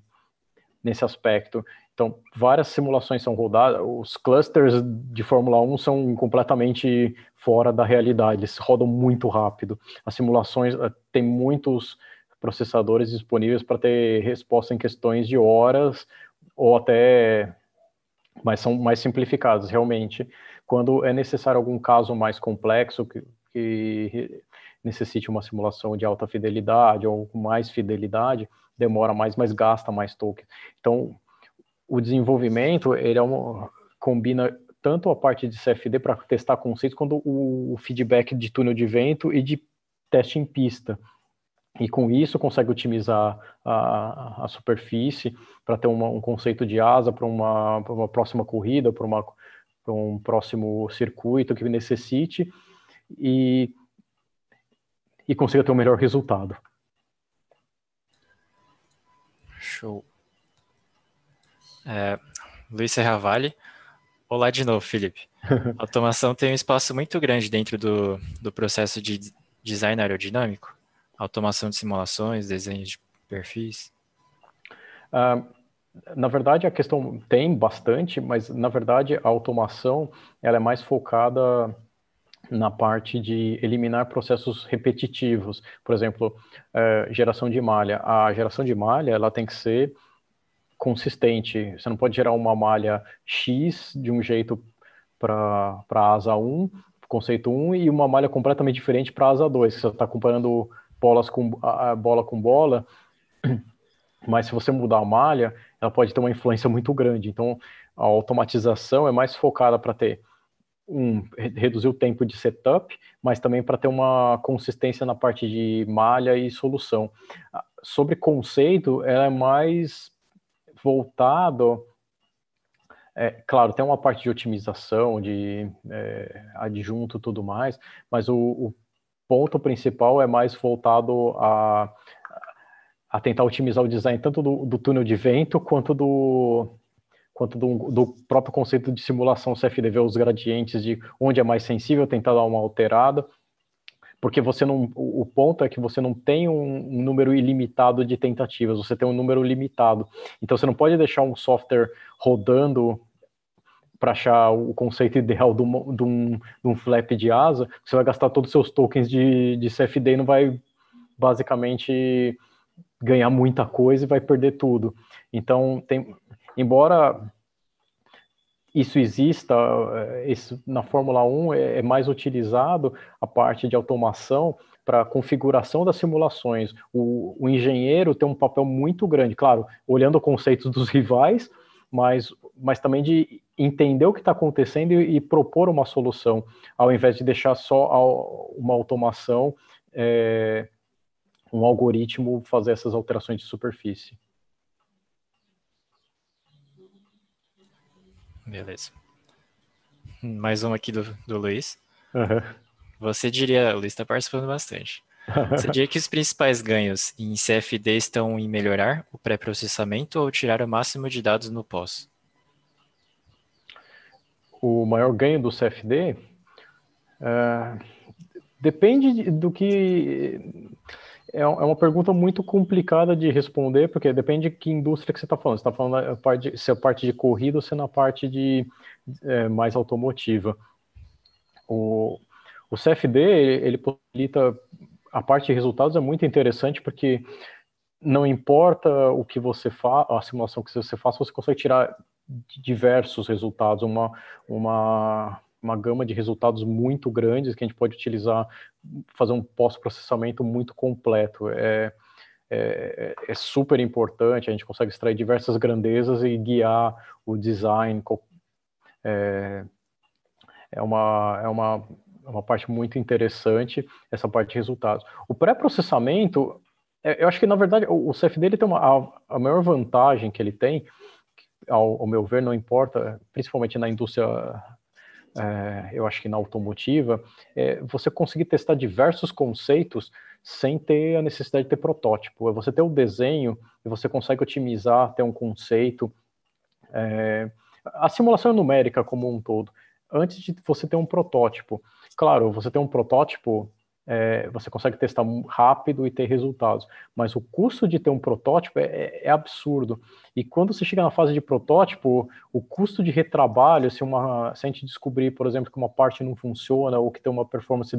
nesse aspecto. Então, várias simulações são rodadas, os clusters de Fórmula 1 são completamente fora da realidade, eles rodam muito rápido. As simulações eh, têm muitos processadores disponíveis para ter resposta em questões de horas ou até mas são mais simplificados. realmente. Quando é necessário algum caso mais complexo que, que necessite uma simulação de alta fidelidade ou mais fidelidade, demora mais, mas gasta mais tokens. Então, o desenvolvimento ele é uma, combina tanto a parte de CFD para testar conceitos quanto o feedback de túnel de vento e de teste em pista. E com isso consegue otimizar a, a superfície para ter uma, um conceito de asa para uma, uma próxima corrida, para um próximo circuito que necessite e, e consiga ter o um melhor resultado. Show. É, Luiz Serravalli. Olá de novo, Felipe. A *laughs* automação tem um espaço muito grande dentro do, do processo de design aerodinâmico? Automação de simulações, desenhos de perfis? Uh, na verdade, a questão tem bastante, mas na verdade a automação ela é mais focada na parte de eliminar processos repetitivos. Por exemplo, uh, geração de malha. A geração de malha ela tem que ser consistente. Você não pode gerar uma malha X de um jeito para a asa 1, conceito 1, e uma malha completamente diferente para a asa 2. Você está comparando bolas com, a, a bola com bola, *clears throat* mas se você mudar a malha, ela pode ter uma influência muito grande. Então, a automatização é mais focada para ter um reduzir o tempo de setup, mas também para ter uma consistência na parte de malha e solução. Sobre conceito, ela é mais voltado. É, claro, tem uma parte de otimização, de é, adjunto tudo mais, mas o, o ponto principal é mais voltado a, a tentar otimizar o design tanto do, do túnel de vento quanto do quanto do, do, próprio conceito de simulação CFD, é os gradientes de onde é mais sensível, tentar dar uma alterada porque você não. O ponto é que você não tem um, número ilimitado de tentativas, você tem um número limitado. Então você não pode deixar um software rodando para achar o conceito ideal de, de, um, de um flap de asa, você vai gastar todos os seus tokens de, de CFD e não vai basicamente ganhar muita coisa e vai perder tudo. Então, tem, embora isso exista, isso, eh, na Fórmula 1 é, é mais utilizado a parte de automação para configuração das simulações. O, o, engenheiro tem um papel muito grande, claro, olhando conceitos dos *laughs* rivais, mas, mas também de entender o que está acontecendo e, e, propor uma solução, ao invés de deixar só uma automação, é, um algoritmo fazer essas alterações de superfície. Beleza. Mais uma aqui do, do Luiz. Uhum. Você diria, o Luiz está participando bastante. *laughs* Você diria que os principais ganhos em CFD estão em melhorar o pré-processamento ou tirar o máximo de dados no pós? O maior ganho do CFD uh, eh, depende do que é, é uma pergunta muito complicada de responder, porque depende de que indústria que você está falando. Você está falando parte, se é parte de corrida ou se é na parte de é, mais automotiva. O, o CFD, ele, ele possibilita... A parte de resultados é muito interessante, porque não importa o que você faça, a simulação que você faça, você consegue tirar diversos resultados, uma, uma uma gama de resultados muito grandes que a gente pode utilizar, fazer um pós-processamento muito completo. É, é, é, super importante, a gente consegue extrair diversas grandezas e guiar o design. É, é uma, é uma, é uma parte muito interessante, essa parte de resultados. O pré-processamento, é, eu acho que, na verdade, o, o CFD ele tem uma, a, a maior vantagem que ele tem, ao, ao, meu ver, não importa, principalmente na indústria é, eu acho que na automotiva, é você conseguir testar diversos conceitos sem ter a necessidade de ter protótipo. É você ter o um desenho e você consegue otimizar até um conceito. É, a simulação é numérica como um todo. Antes de você ter um protótipo. Claro, você ter um protótipo é, você consegue testar rápido e ter resultados. Mas o custo de ter um protótipo é, é, é absurdo. E quando você chega na fase de protótipo, o, o custo de retrabalho, se, uma, se a gente descobrir, por exemplo, que uma parte não funciona ou que tem uma performance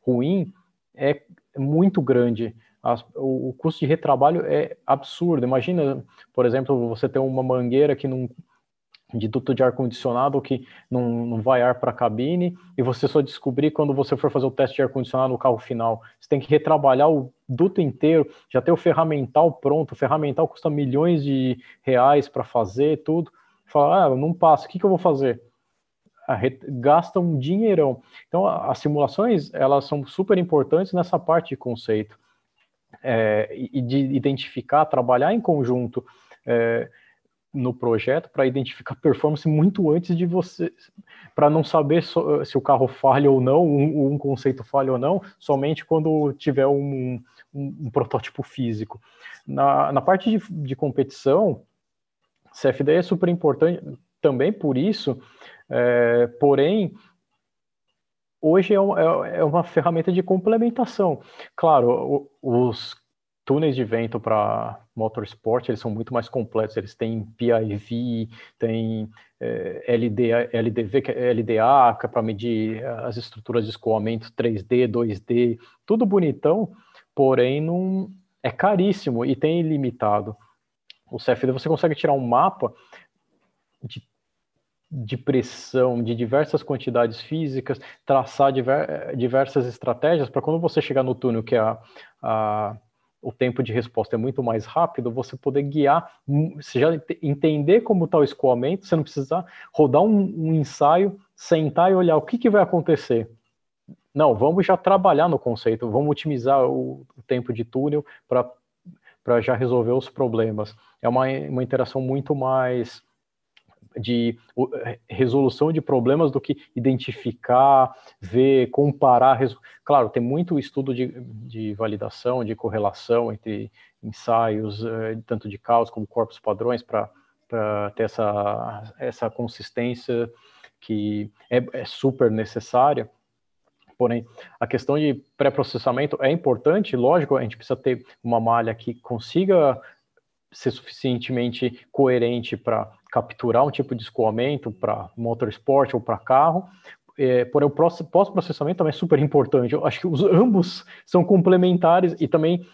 ruim, é muito grande. As, o, o, custo de retrabalho é absurdo. Imagina, por exemplo, você ter uma mangueira que não, de duto de ar-condicionado que não, não vai ar para a cabine, e você só descobrir quando você for fazer o teste de ar-condicionado no carro final. Você tem que retrabalhar o duto inteiro, já ter o ferramental pronto, o ferramental custa milhões de reais para fazer tudo. Fala, ah, não passa, o que, que eu vou fazer? gastam ah, gasta um dinheirão. Então, as simulações, elas são super importantes nessa parte de conceito. É, e de identificar, trabalhar em conjunto. É, no projeto para identificar performance muito antes de você, para não saber so, eh, se o carro falha ou não, um, um, conceito falha ou não, somente quando tiver um, um, um protótipo físico. Na, na parte de, de, competição, CFD é super importante também por isso, é, porém, hoje é, um, é, é, uma ferramenta de complementação. Claro, os túneis de vento para motorsport, eles são muito mais completos, eles têm PIV, tem eh, é, LDA, LDV, LDA é para medir eh, as estruturas de escoamento 3D, 2D, tudo bonitão, porém não é caríssimo e tem limitado. O CFD você consegue tirar um mapa de de pressão, de diversas quantidades físicas, traçar diver, eh, diversas estratégias para quando você chegar no túnel, que é a, a o tempo de resposta é muito mais rápido, você poder guiar, hum, você já entender como está o escoamento, você não precisar rodar um, um, ensaio, sentar e olhar o que, que vai acontecer. Não, vamos já trabalhar no conceito, vamos otimizar o, o tempo de túnel para já resolver os problemas. É uma, uma interação muito mais de eh, resolução de problemas do que identificar, ver, comparar. Claro, tem muito estudo de, de validação, de correlação entre ensaios, eh, tanto de caos como corpos padrões, para ter essa, essa consistência que é, é super necessária. Porém, a questão de pré-processamento é importante, lógico, a gente precisa ter uma malha que consiga ser suficientemente coerente para capturar um tipo de escoamento para motorsport ou para carro, é, porém o pós-processamento também é super importante. Eu acho que os ambos são complementares e também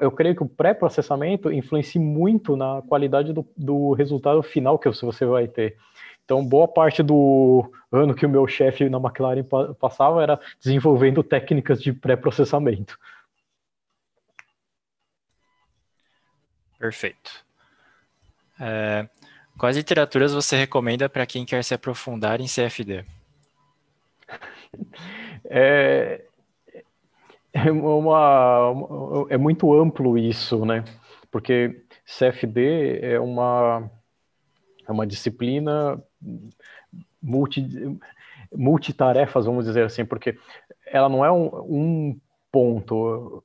eu creio que o pré-processamento influencia muito na qualidade do, do resultado final que você vai ter. Então, boa parte do ano que o meu chefe na McLaren passava era desenvolvendo técnicas de pré-processamento. Perfeito. É, quais literaturas você recomenda para quem quer se aprofundar em CFD? *laughs* É, é, uma, é muito amplo isso, né? Porque CFD é uma, é uma disciplina multi, multitarefas, vamos dizer assim, porque ela não é um, um ponto,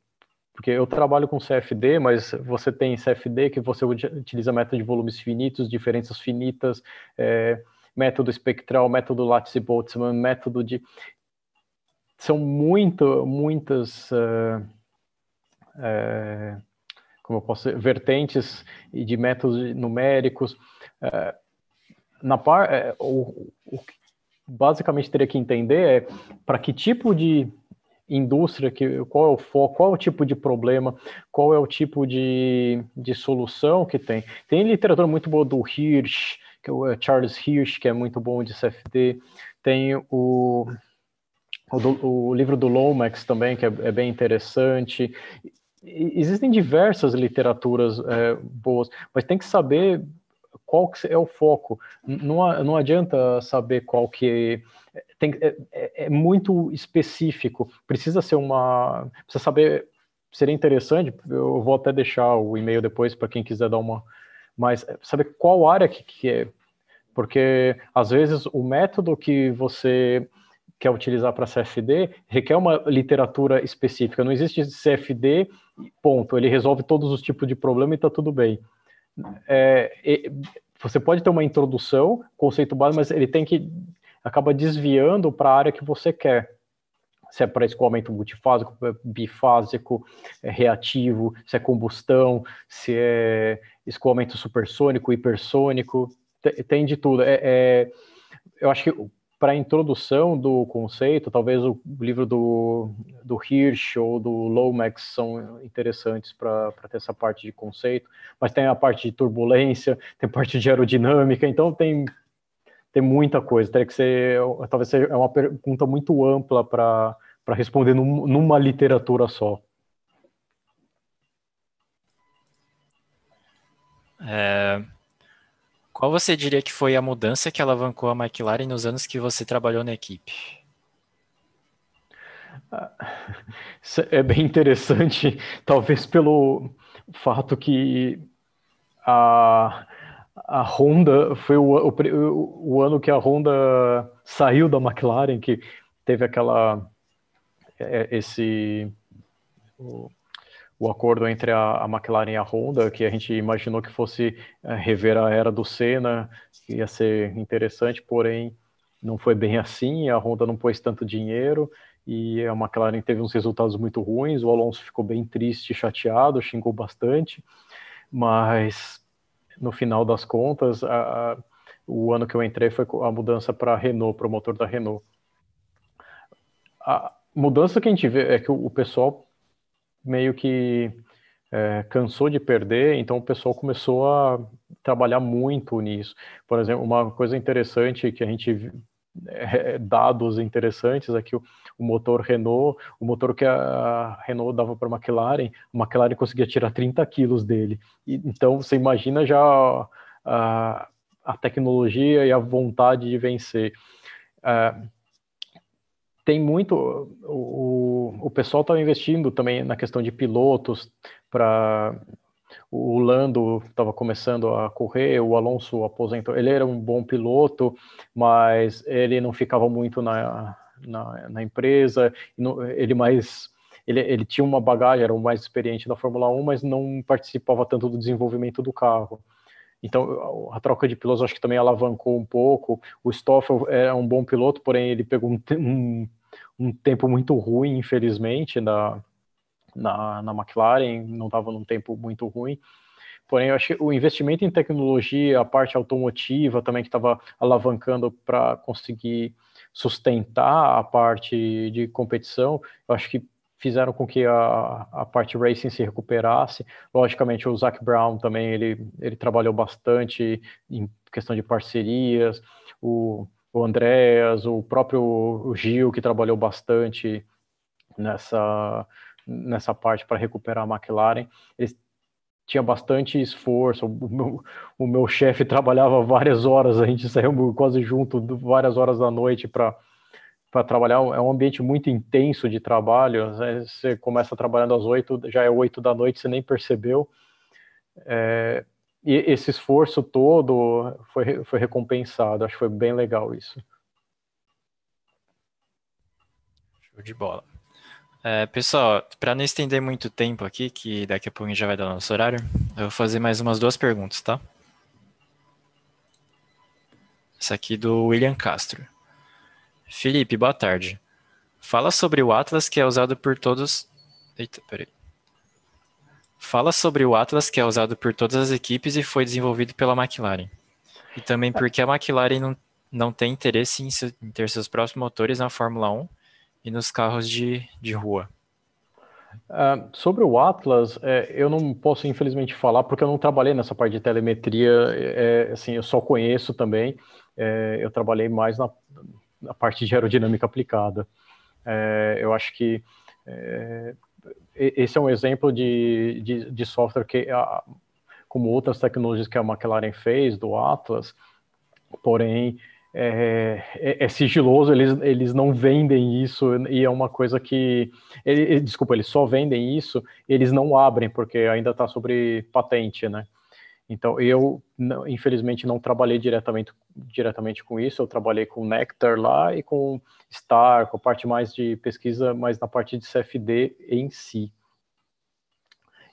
porque eu trabalho com CFD, mas você tem CFD que você utiliza método de volumes finitos, diferenças finitas, é, método espectral, método Lattice-Boltzmann, método de... São muito, muitas... Uh, como eu posso dizer, vertentes de métodos numéricos. Ah, na par, é, o, o que basicamente teria que entender é para que tipo de indústria, que, qual é o foco, qual é o tipo de problema, qual é o tipo de, de solução que tem. Tem literatura muito boa do Hirsch, que é o é Charles Hirsch, que é muito bom de CFD, tem o, o, o livro do Lomax também, que é, é bem interessante. existem diversas literaturas é, boas, mas tem que saber qual que é o foco. Não, não adianta saber qual que é, tem, é, é, é muito específico. Precisa ser uma, precisa saber. Seria interessante. Eu vou até deixar o e-mail depois para quem quiser dar uma. Mas é, saber qual área que, que é, porque às vezes o método que você quer utilizar para CFD requer uma literatura específica. Não existe CFD, ponto. Ele resolve todos os tipos de problema e está tudo bem é, você pode ter uma introdução, conceito básico, mas ele tem que acaba desviando para a área que você quer. Se é para escoamento multifásico, é bifásico, é reativo, se é combustão, se é escoamento supersônico, hipersônico, tem de tudo. É, é eu acho que para a introdução do conceito, talvez o livro do, do Hirsch ou do Lomax são interessantes para ter essa parte de conceito, mas tem a parte de turbulência, tem parte de aerodinâmica, então tem, tem muita coisa. Teria que ser, talvez seja é uma pergunta muito ampla para responder num, numa literatura só. É, qual você diria que foi a mudança que alavancou a McLaren nos anos que você trabalhou na equipe? Ah, é bem interessante, *laughs* talvez pelo fato que a, a Honda foi o, o, o ano que a Honda saiu da McLaren, que teve aquela é, esse o acordo entre a, a, McLaren e a Honda, que a gente imaginou que fosse é, rever a era do Senna, que ia ser interessante, porém não foi bem assim, a Honda não pôs tanto dinheiro e a McLaren teve uns resultados muito ruins, o Alonso ficou bem triste, chateado, xingou bastante, mas no final das contas, a, a, o ano que eu entrei foi a mudança para a Renault, para o motor da Renault. A mudança que a gente vê é que o, o pessoal meio que é, cansou de perder, então o pessoal começou a trabalhar muito nisso. Por exemplo, uma coisa interessante que a gente é, é, dados interessantes é que o, motor Renault, o motor que a Renault dava para a McLaren, a McLaren conseguia tirar 30 quilos dele. então você imagina já a, a, tecnologia e a vontade de vencer. É, tem muito o, o pessoal está investindo também na questão de pilotos para o Lando estava começando a correr, o Alonso aposentou. Ele era um bom piloto, mas ele não ficava muito na, na, na empresa. Ele mais ele, ele tinha uma bagagem, era o mais experiente da Fórmula 1, mas não participava tanto do desenvolvimento do carro. Então, a troca de pilotos acho que também alavancou um pouco. O Stoffel é um bom piloto, porém ele pegou um, um, um tempo muito ruim, infelizmente, na, na, na McLaren, não estava num tempo muito ruim. Porém, eu acho que o investimento em tecnologia, a parte automotiva também que estava alavancando para conseguir sustentar a parte de competição, eu acho que fizeram com que a, a parte racing se recuperasse. Logicamente, o Zac Brown também ele, ele trabalhou bastante em questão de parcerias, o, o Andreas, o próprio o Gil, que trabalhou bastante nessa, nessa parte para recuperar a McLaren. Eles tinha bastante esforço. O meu, o meu chefe *laughs* trabalhava várias horas, a gente saiu quase junto várias horas da noite para para trabalhar, é, é um ambiente muito intenso de trabalho. Né? Você começa trabalhando às oito, já é oito da noite, você nem percebeu. É, e esse esforço todo foi, foi recompensado. Acho que foi bem legal isso. Show de bola. É, pessoal, para não estender muito tempo aqui, que daqui a pouco já vai dar nosso horário, eu vou fazer mais umas duas perguntas, tá? Essa aqui do William Castro. Felipe, boa tarde. Fala sobre o Atlas que é usado por todos. Eita, peraí. Fala sobre o Atlas que é usado por todas as equipes e foi desenvolvido pela McLaren. E também porque a McLaren não, não tem interesse em, se, em ter seus próprios motores na Fórmula 1 e nos carros de, de rua. Uh, sobre o Atlas, é, eu não posso infelizmente falar porque eu não trabalhei nessa parte de telemetria, é, é assim, eu só conheço também. É, eu trabalhei mais na, a parte de aerodinâmica aplicada. É, eu acho que é, esse é um exemplo de, de, de software que, como outras tecnologias que a McLaren fez, do Atlas, porém é, é, é, sigiloso, eles, eles não vendem isso, e é uma coisa que. Ele, desculpa, eles só vendem isso, eles não abrem, porque ainda está sobre patente, né? Então, eu, infelizmente, não trabalhei diretamente, diretamente com isso, eu trabalhei com Nectar lá e com Star, com a parte mais de pesquisa, mas na parte de CFD em si.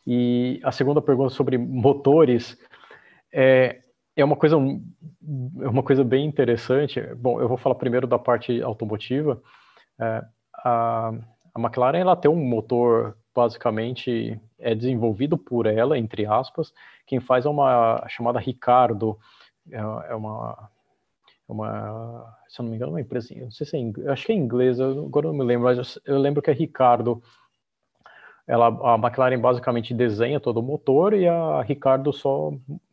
E a segunda pergunta sobre motores é, é uma coisa é uma coisa bem interessante. Bom, eu vou falar primeiro da parte automotiva. É, a, a McLaren ela tem um motor basicamente é desenvolvido por ela, entre aspas, quem faz é uma chamada Ricardo, é, é uma é uma, se eu não me engano, é uma empresa, não sei se é, acho que é inglesa, agora não me lembro, mas eu, eu lembro que é Ricardo. Ela, a McLaren basicamente desenha todo o motor e a Ricardo só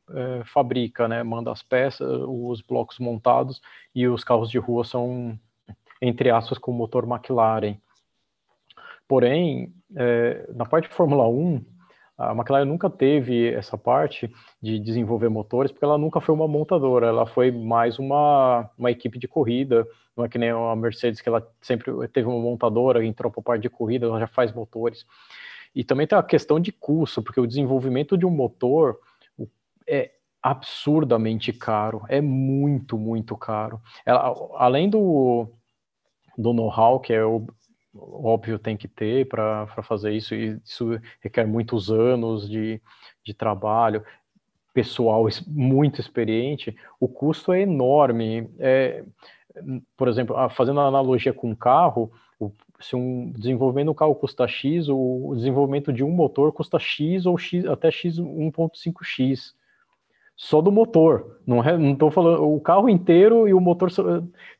é, fabrica, né? Manda as peças, os blocos montados e os carros de rua são entre aspas com o motor McLaren. Porém, é, na parte de Fórmula 1, a McLaren nunca teve essa parte de desenvolver motores, porque ela nunca foi uma montadora, ela foi mais uma, uma equipe de corrida, não é que nem a Mercedes, que ela sempre teve uma montadora, entrou para a parte de corrida, ela já faz motores. E também tem a questão de custo, porque o desenvolvimento de um motor é absurdamente caro, é muito, muito caro. Ela, além do, do know-how, que é o, óbvio tem que ter para fazer isso, e isso requer muitos anos de, de trabalho, pessoal muito experiente, o custo é enorme. É, por exemplo, fazendo a analogia com um carro, se um desenvolvimento do carro custa X, o desenvolvimento de um motor custa X ou X, até X 1.5x só do motor. Não estou é, falando o carro inteiro e o motor.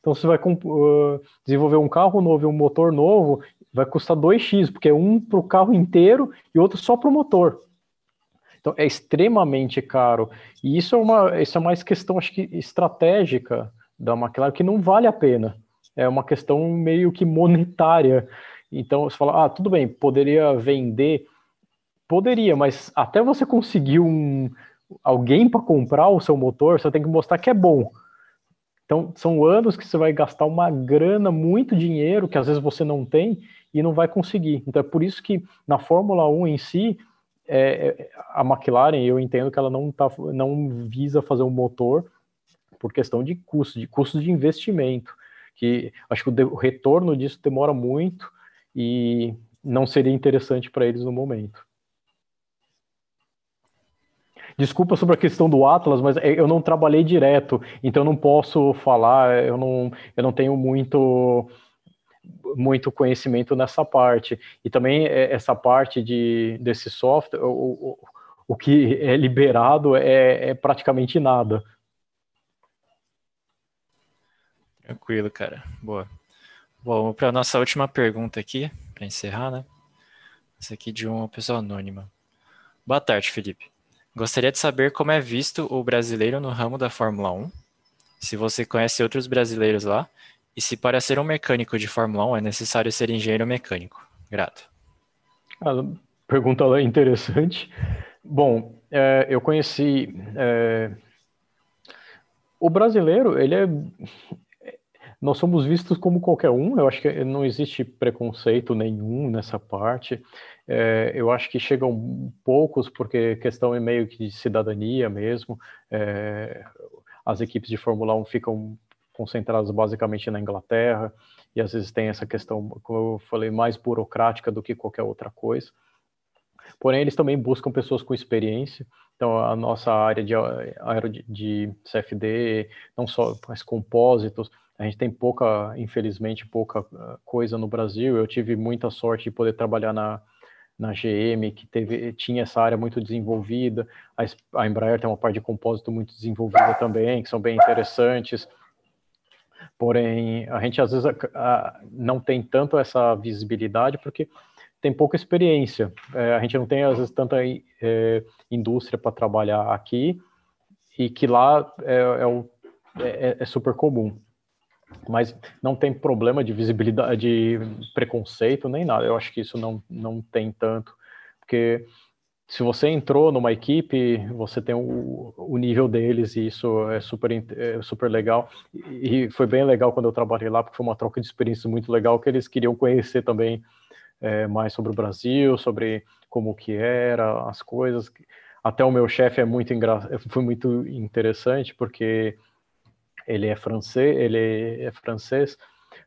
Então você vai uh, desenvolver um carro novo e um motor novo, vai custar 2x, porque é um para o carro inteiro e outro só para o motor. Então é extremamente caro. E isso é uma isso é mais questão acho que estratégica da McLaren que não vale a pena. É uma questão meio que monetária. Então você fala, ah, tudo bem, poderia vender, poderia, mas até você conseguir um alguém para comprar o seu motor, você tem que mostrar que é bom. Então, são anos que você vai gastar uma grana, muito dinheiro, que às vezes você não tem e não vai conseguir. Então, é por isso que na Fórmula 1 em si, é, é, a McLaren, eu entendo que ela não, tá, não visa fazer um motor por questão de custo, de custos de investimento. Que acho que o, o retorno disso demora muito e não seria interessante para eles no momento. Desculpa sobre a questão do Atlas, mas é, eu não trabalhei direto, então não posso falar, eu não, eu não tenho muito muito conhecimento nessa parte. E também é, essa parte de, desse software, o, o, o que é liberado é, é praticamente nada. Tranquilo, cara. Boa. Bom, para a nossa última pergunta aqui, para encerrar, né? Essa aqui de uma pessoa anônima. Boa tarde, Felipe. Gostaria de saber como é visto o brasileiro no ramo da Fórmula 1, se você conhece outros brasileiros lá, e se para ser um mecânico de Fórmula 1 é necessário ser engenheiro mecânico. Grato. Ah, pergunta interessante. Bom, é, eu conheci. É, o brasileiro, ele é. Nós somos vistos como qualquer um, eu acho que não existe preconceito nenhum nessa parte é, eu acho que chegam poucos, porque questão é meio que de cidadania mesmo. É, as equipes de Fórmula 1 ficam concentradas basicamente na Inglaterra, e às vezes tem essa questão, como eu falei, mais burocrática do que qualquer outra coisa. Porém, eles também buscam pessoas com experiência. Então, a nossa área de, de CFD, não só, mas compósitos, a gente tem pouca, infelizmente, pouca ah, coisa no Brasil. Eu tive muita sorte de poder trabalhar na, na GM, que teve, tinha essa área muito desenvolvida, a, a Embraer tem uma parte de compósito muito desenvolvida também, que são bem interessantes. Porém, a gente às vezes a, a, não tem tanto essa visibilidade porque tem pouca experiência. É, a gente não tem, às vezes, tanta é, indústria para trabalhar aqui e que lá é, é, é, é super comum mas não tem problema de visibilidade, de preconceito nem nada. Eu acho que isso não, não tem tanto, porque se você entrou numa equipe, você tem o, o nível deles e isso é super, é super legal. E foi bem legal quando eu trabalhei lá, porque foi uma troca de experiência muito legal, que eles queriam conhecer também é, mais sobre o Brasil, sobre como que era, as coisas. Até o meu chefe é muito engraçado, foi muito interessante, porque ele é francês, ele é francês,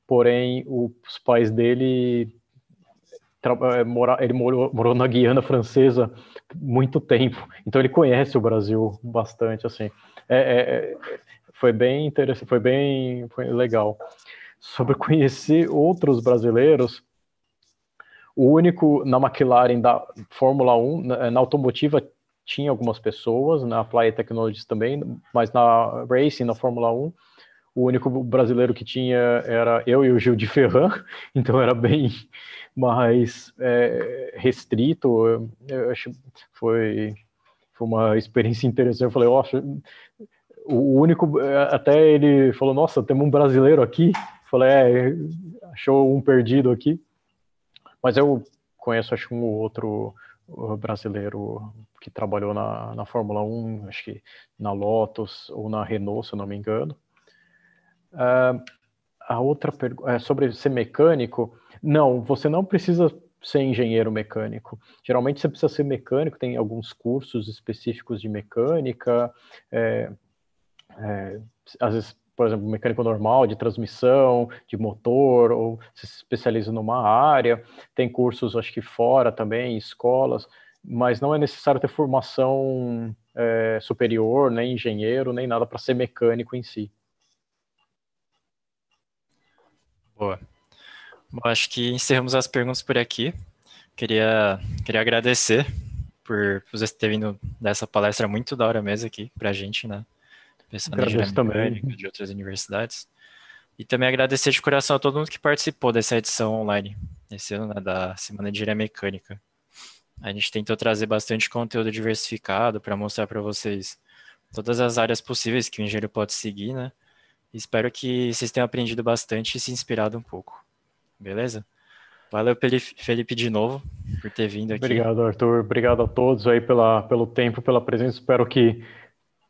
porém os pais dele eh, ele morou, morou na Guiana Francesa muito tempo, então ele conhece o Brasil bastante, assim. É, é, é foi bem interessante, foi bem foi legal. Sobre conhecer outros brasileiros, o único na McLaren da Fórmula 1, na, na automotiva, tinha algumas pessoas, na Playa Technologies também, mas na Racing, na Fórmula 1, o único brasileiro que tinha era eu e o Gil de Ferran, *laughs* então era bem mais é, restrito. Eu, acho, foi, foi uma experiência interessante. Eu falei, ó, o único, é, até ele falou, nossa, temos um brasileiro aqui. Eu falei, é, achou um perdido aqui. Mas eu conheço, acho um outro brasileiro que trabalhou na, na Fórmula 1, acho que na Lotus ou na Renault, se eu não me engano. Uh, a outra pergunta é sobre ser mecânico. Não, você não precisa ser engenheiro mecânico. Geralmente você precisa ser mecânico, tem alguns cursos específicos de mecânica. É, é, às vezes por exemplo, mecânico normal, de transmissão, de motor, ou se especializa numa área. Tem cursos, acho que fora também, escolas, mas não é necessário ter formação é, superior, nem engenheiro, nem nada para ser mecânico em si. Boa. Bom, acho que encerramos as perguntas por aqui. Queria, queria agradecer por você ter vindo dessa palestra muito da hora mesmo aqui para a gente, né? pessoal da Gerâmica de outras universidades. E também agradecer de coração a todo mundo que participou dessa edição online, esse ano, né, da Semana de Engenharia Mecânica. A gente tentou trazer bastante conteúdo diversificado para mostrar para vocês todas as áreas possíveis que o engenheiro pode seguir, né? Espero que vocês tenham aprendido bastante e se inspirado um pouco. Beleza? Valeu, Felipe, de novo, por ter vindo aqui. Obrigado, Arthur. Obrigado a todos aí pela, pelo tempo, pela presença. Espero que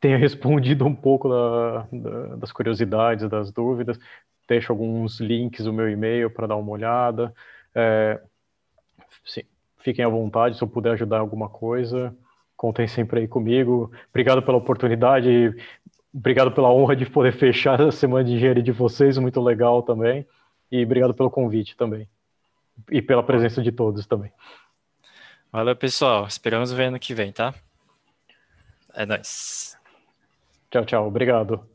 tenha respondido um pouco da, da, das curiosidades, das dúvidas. Deixo alguns links no meu e-mail para dar uma olhada. É, sim, fiquem à vontade, se eu puder ajudar alguma coisa, contem sempre aí comigo. Obrigado pela oportunidade, obrigado pela honra de poder fechar a semana de engenharia de vocês, muito legal também. E obrigado pelo convite também. E pela presença de todos também. Valeu, pessoal. Esperamos ver no que vem, tá? É nóis. Tchau, tchau. Obrigado.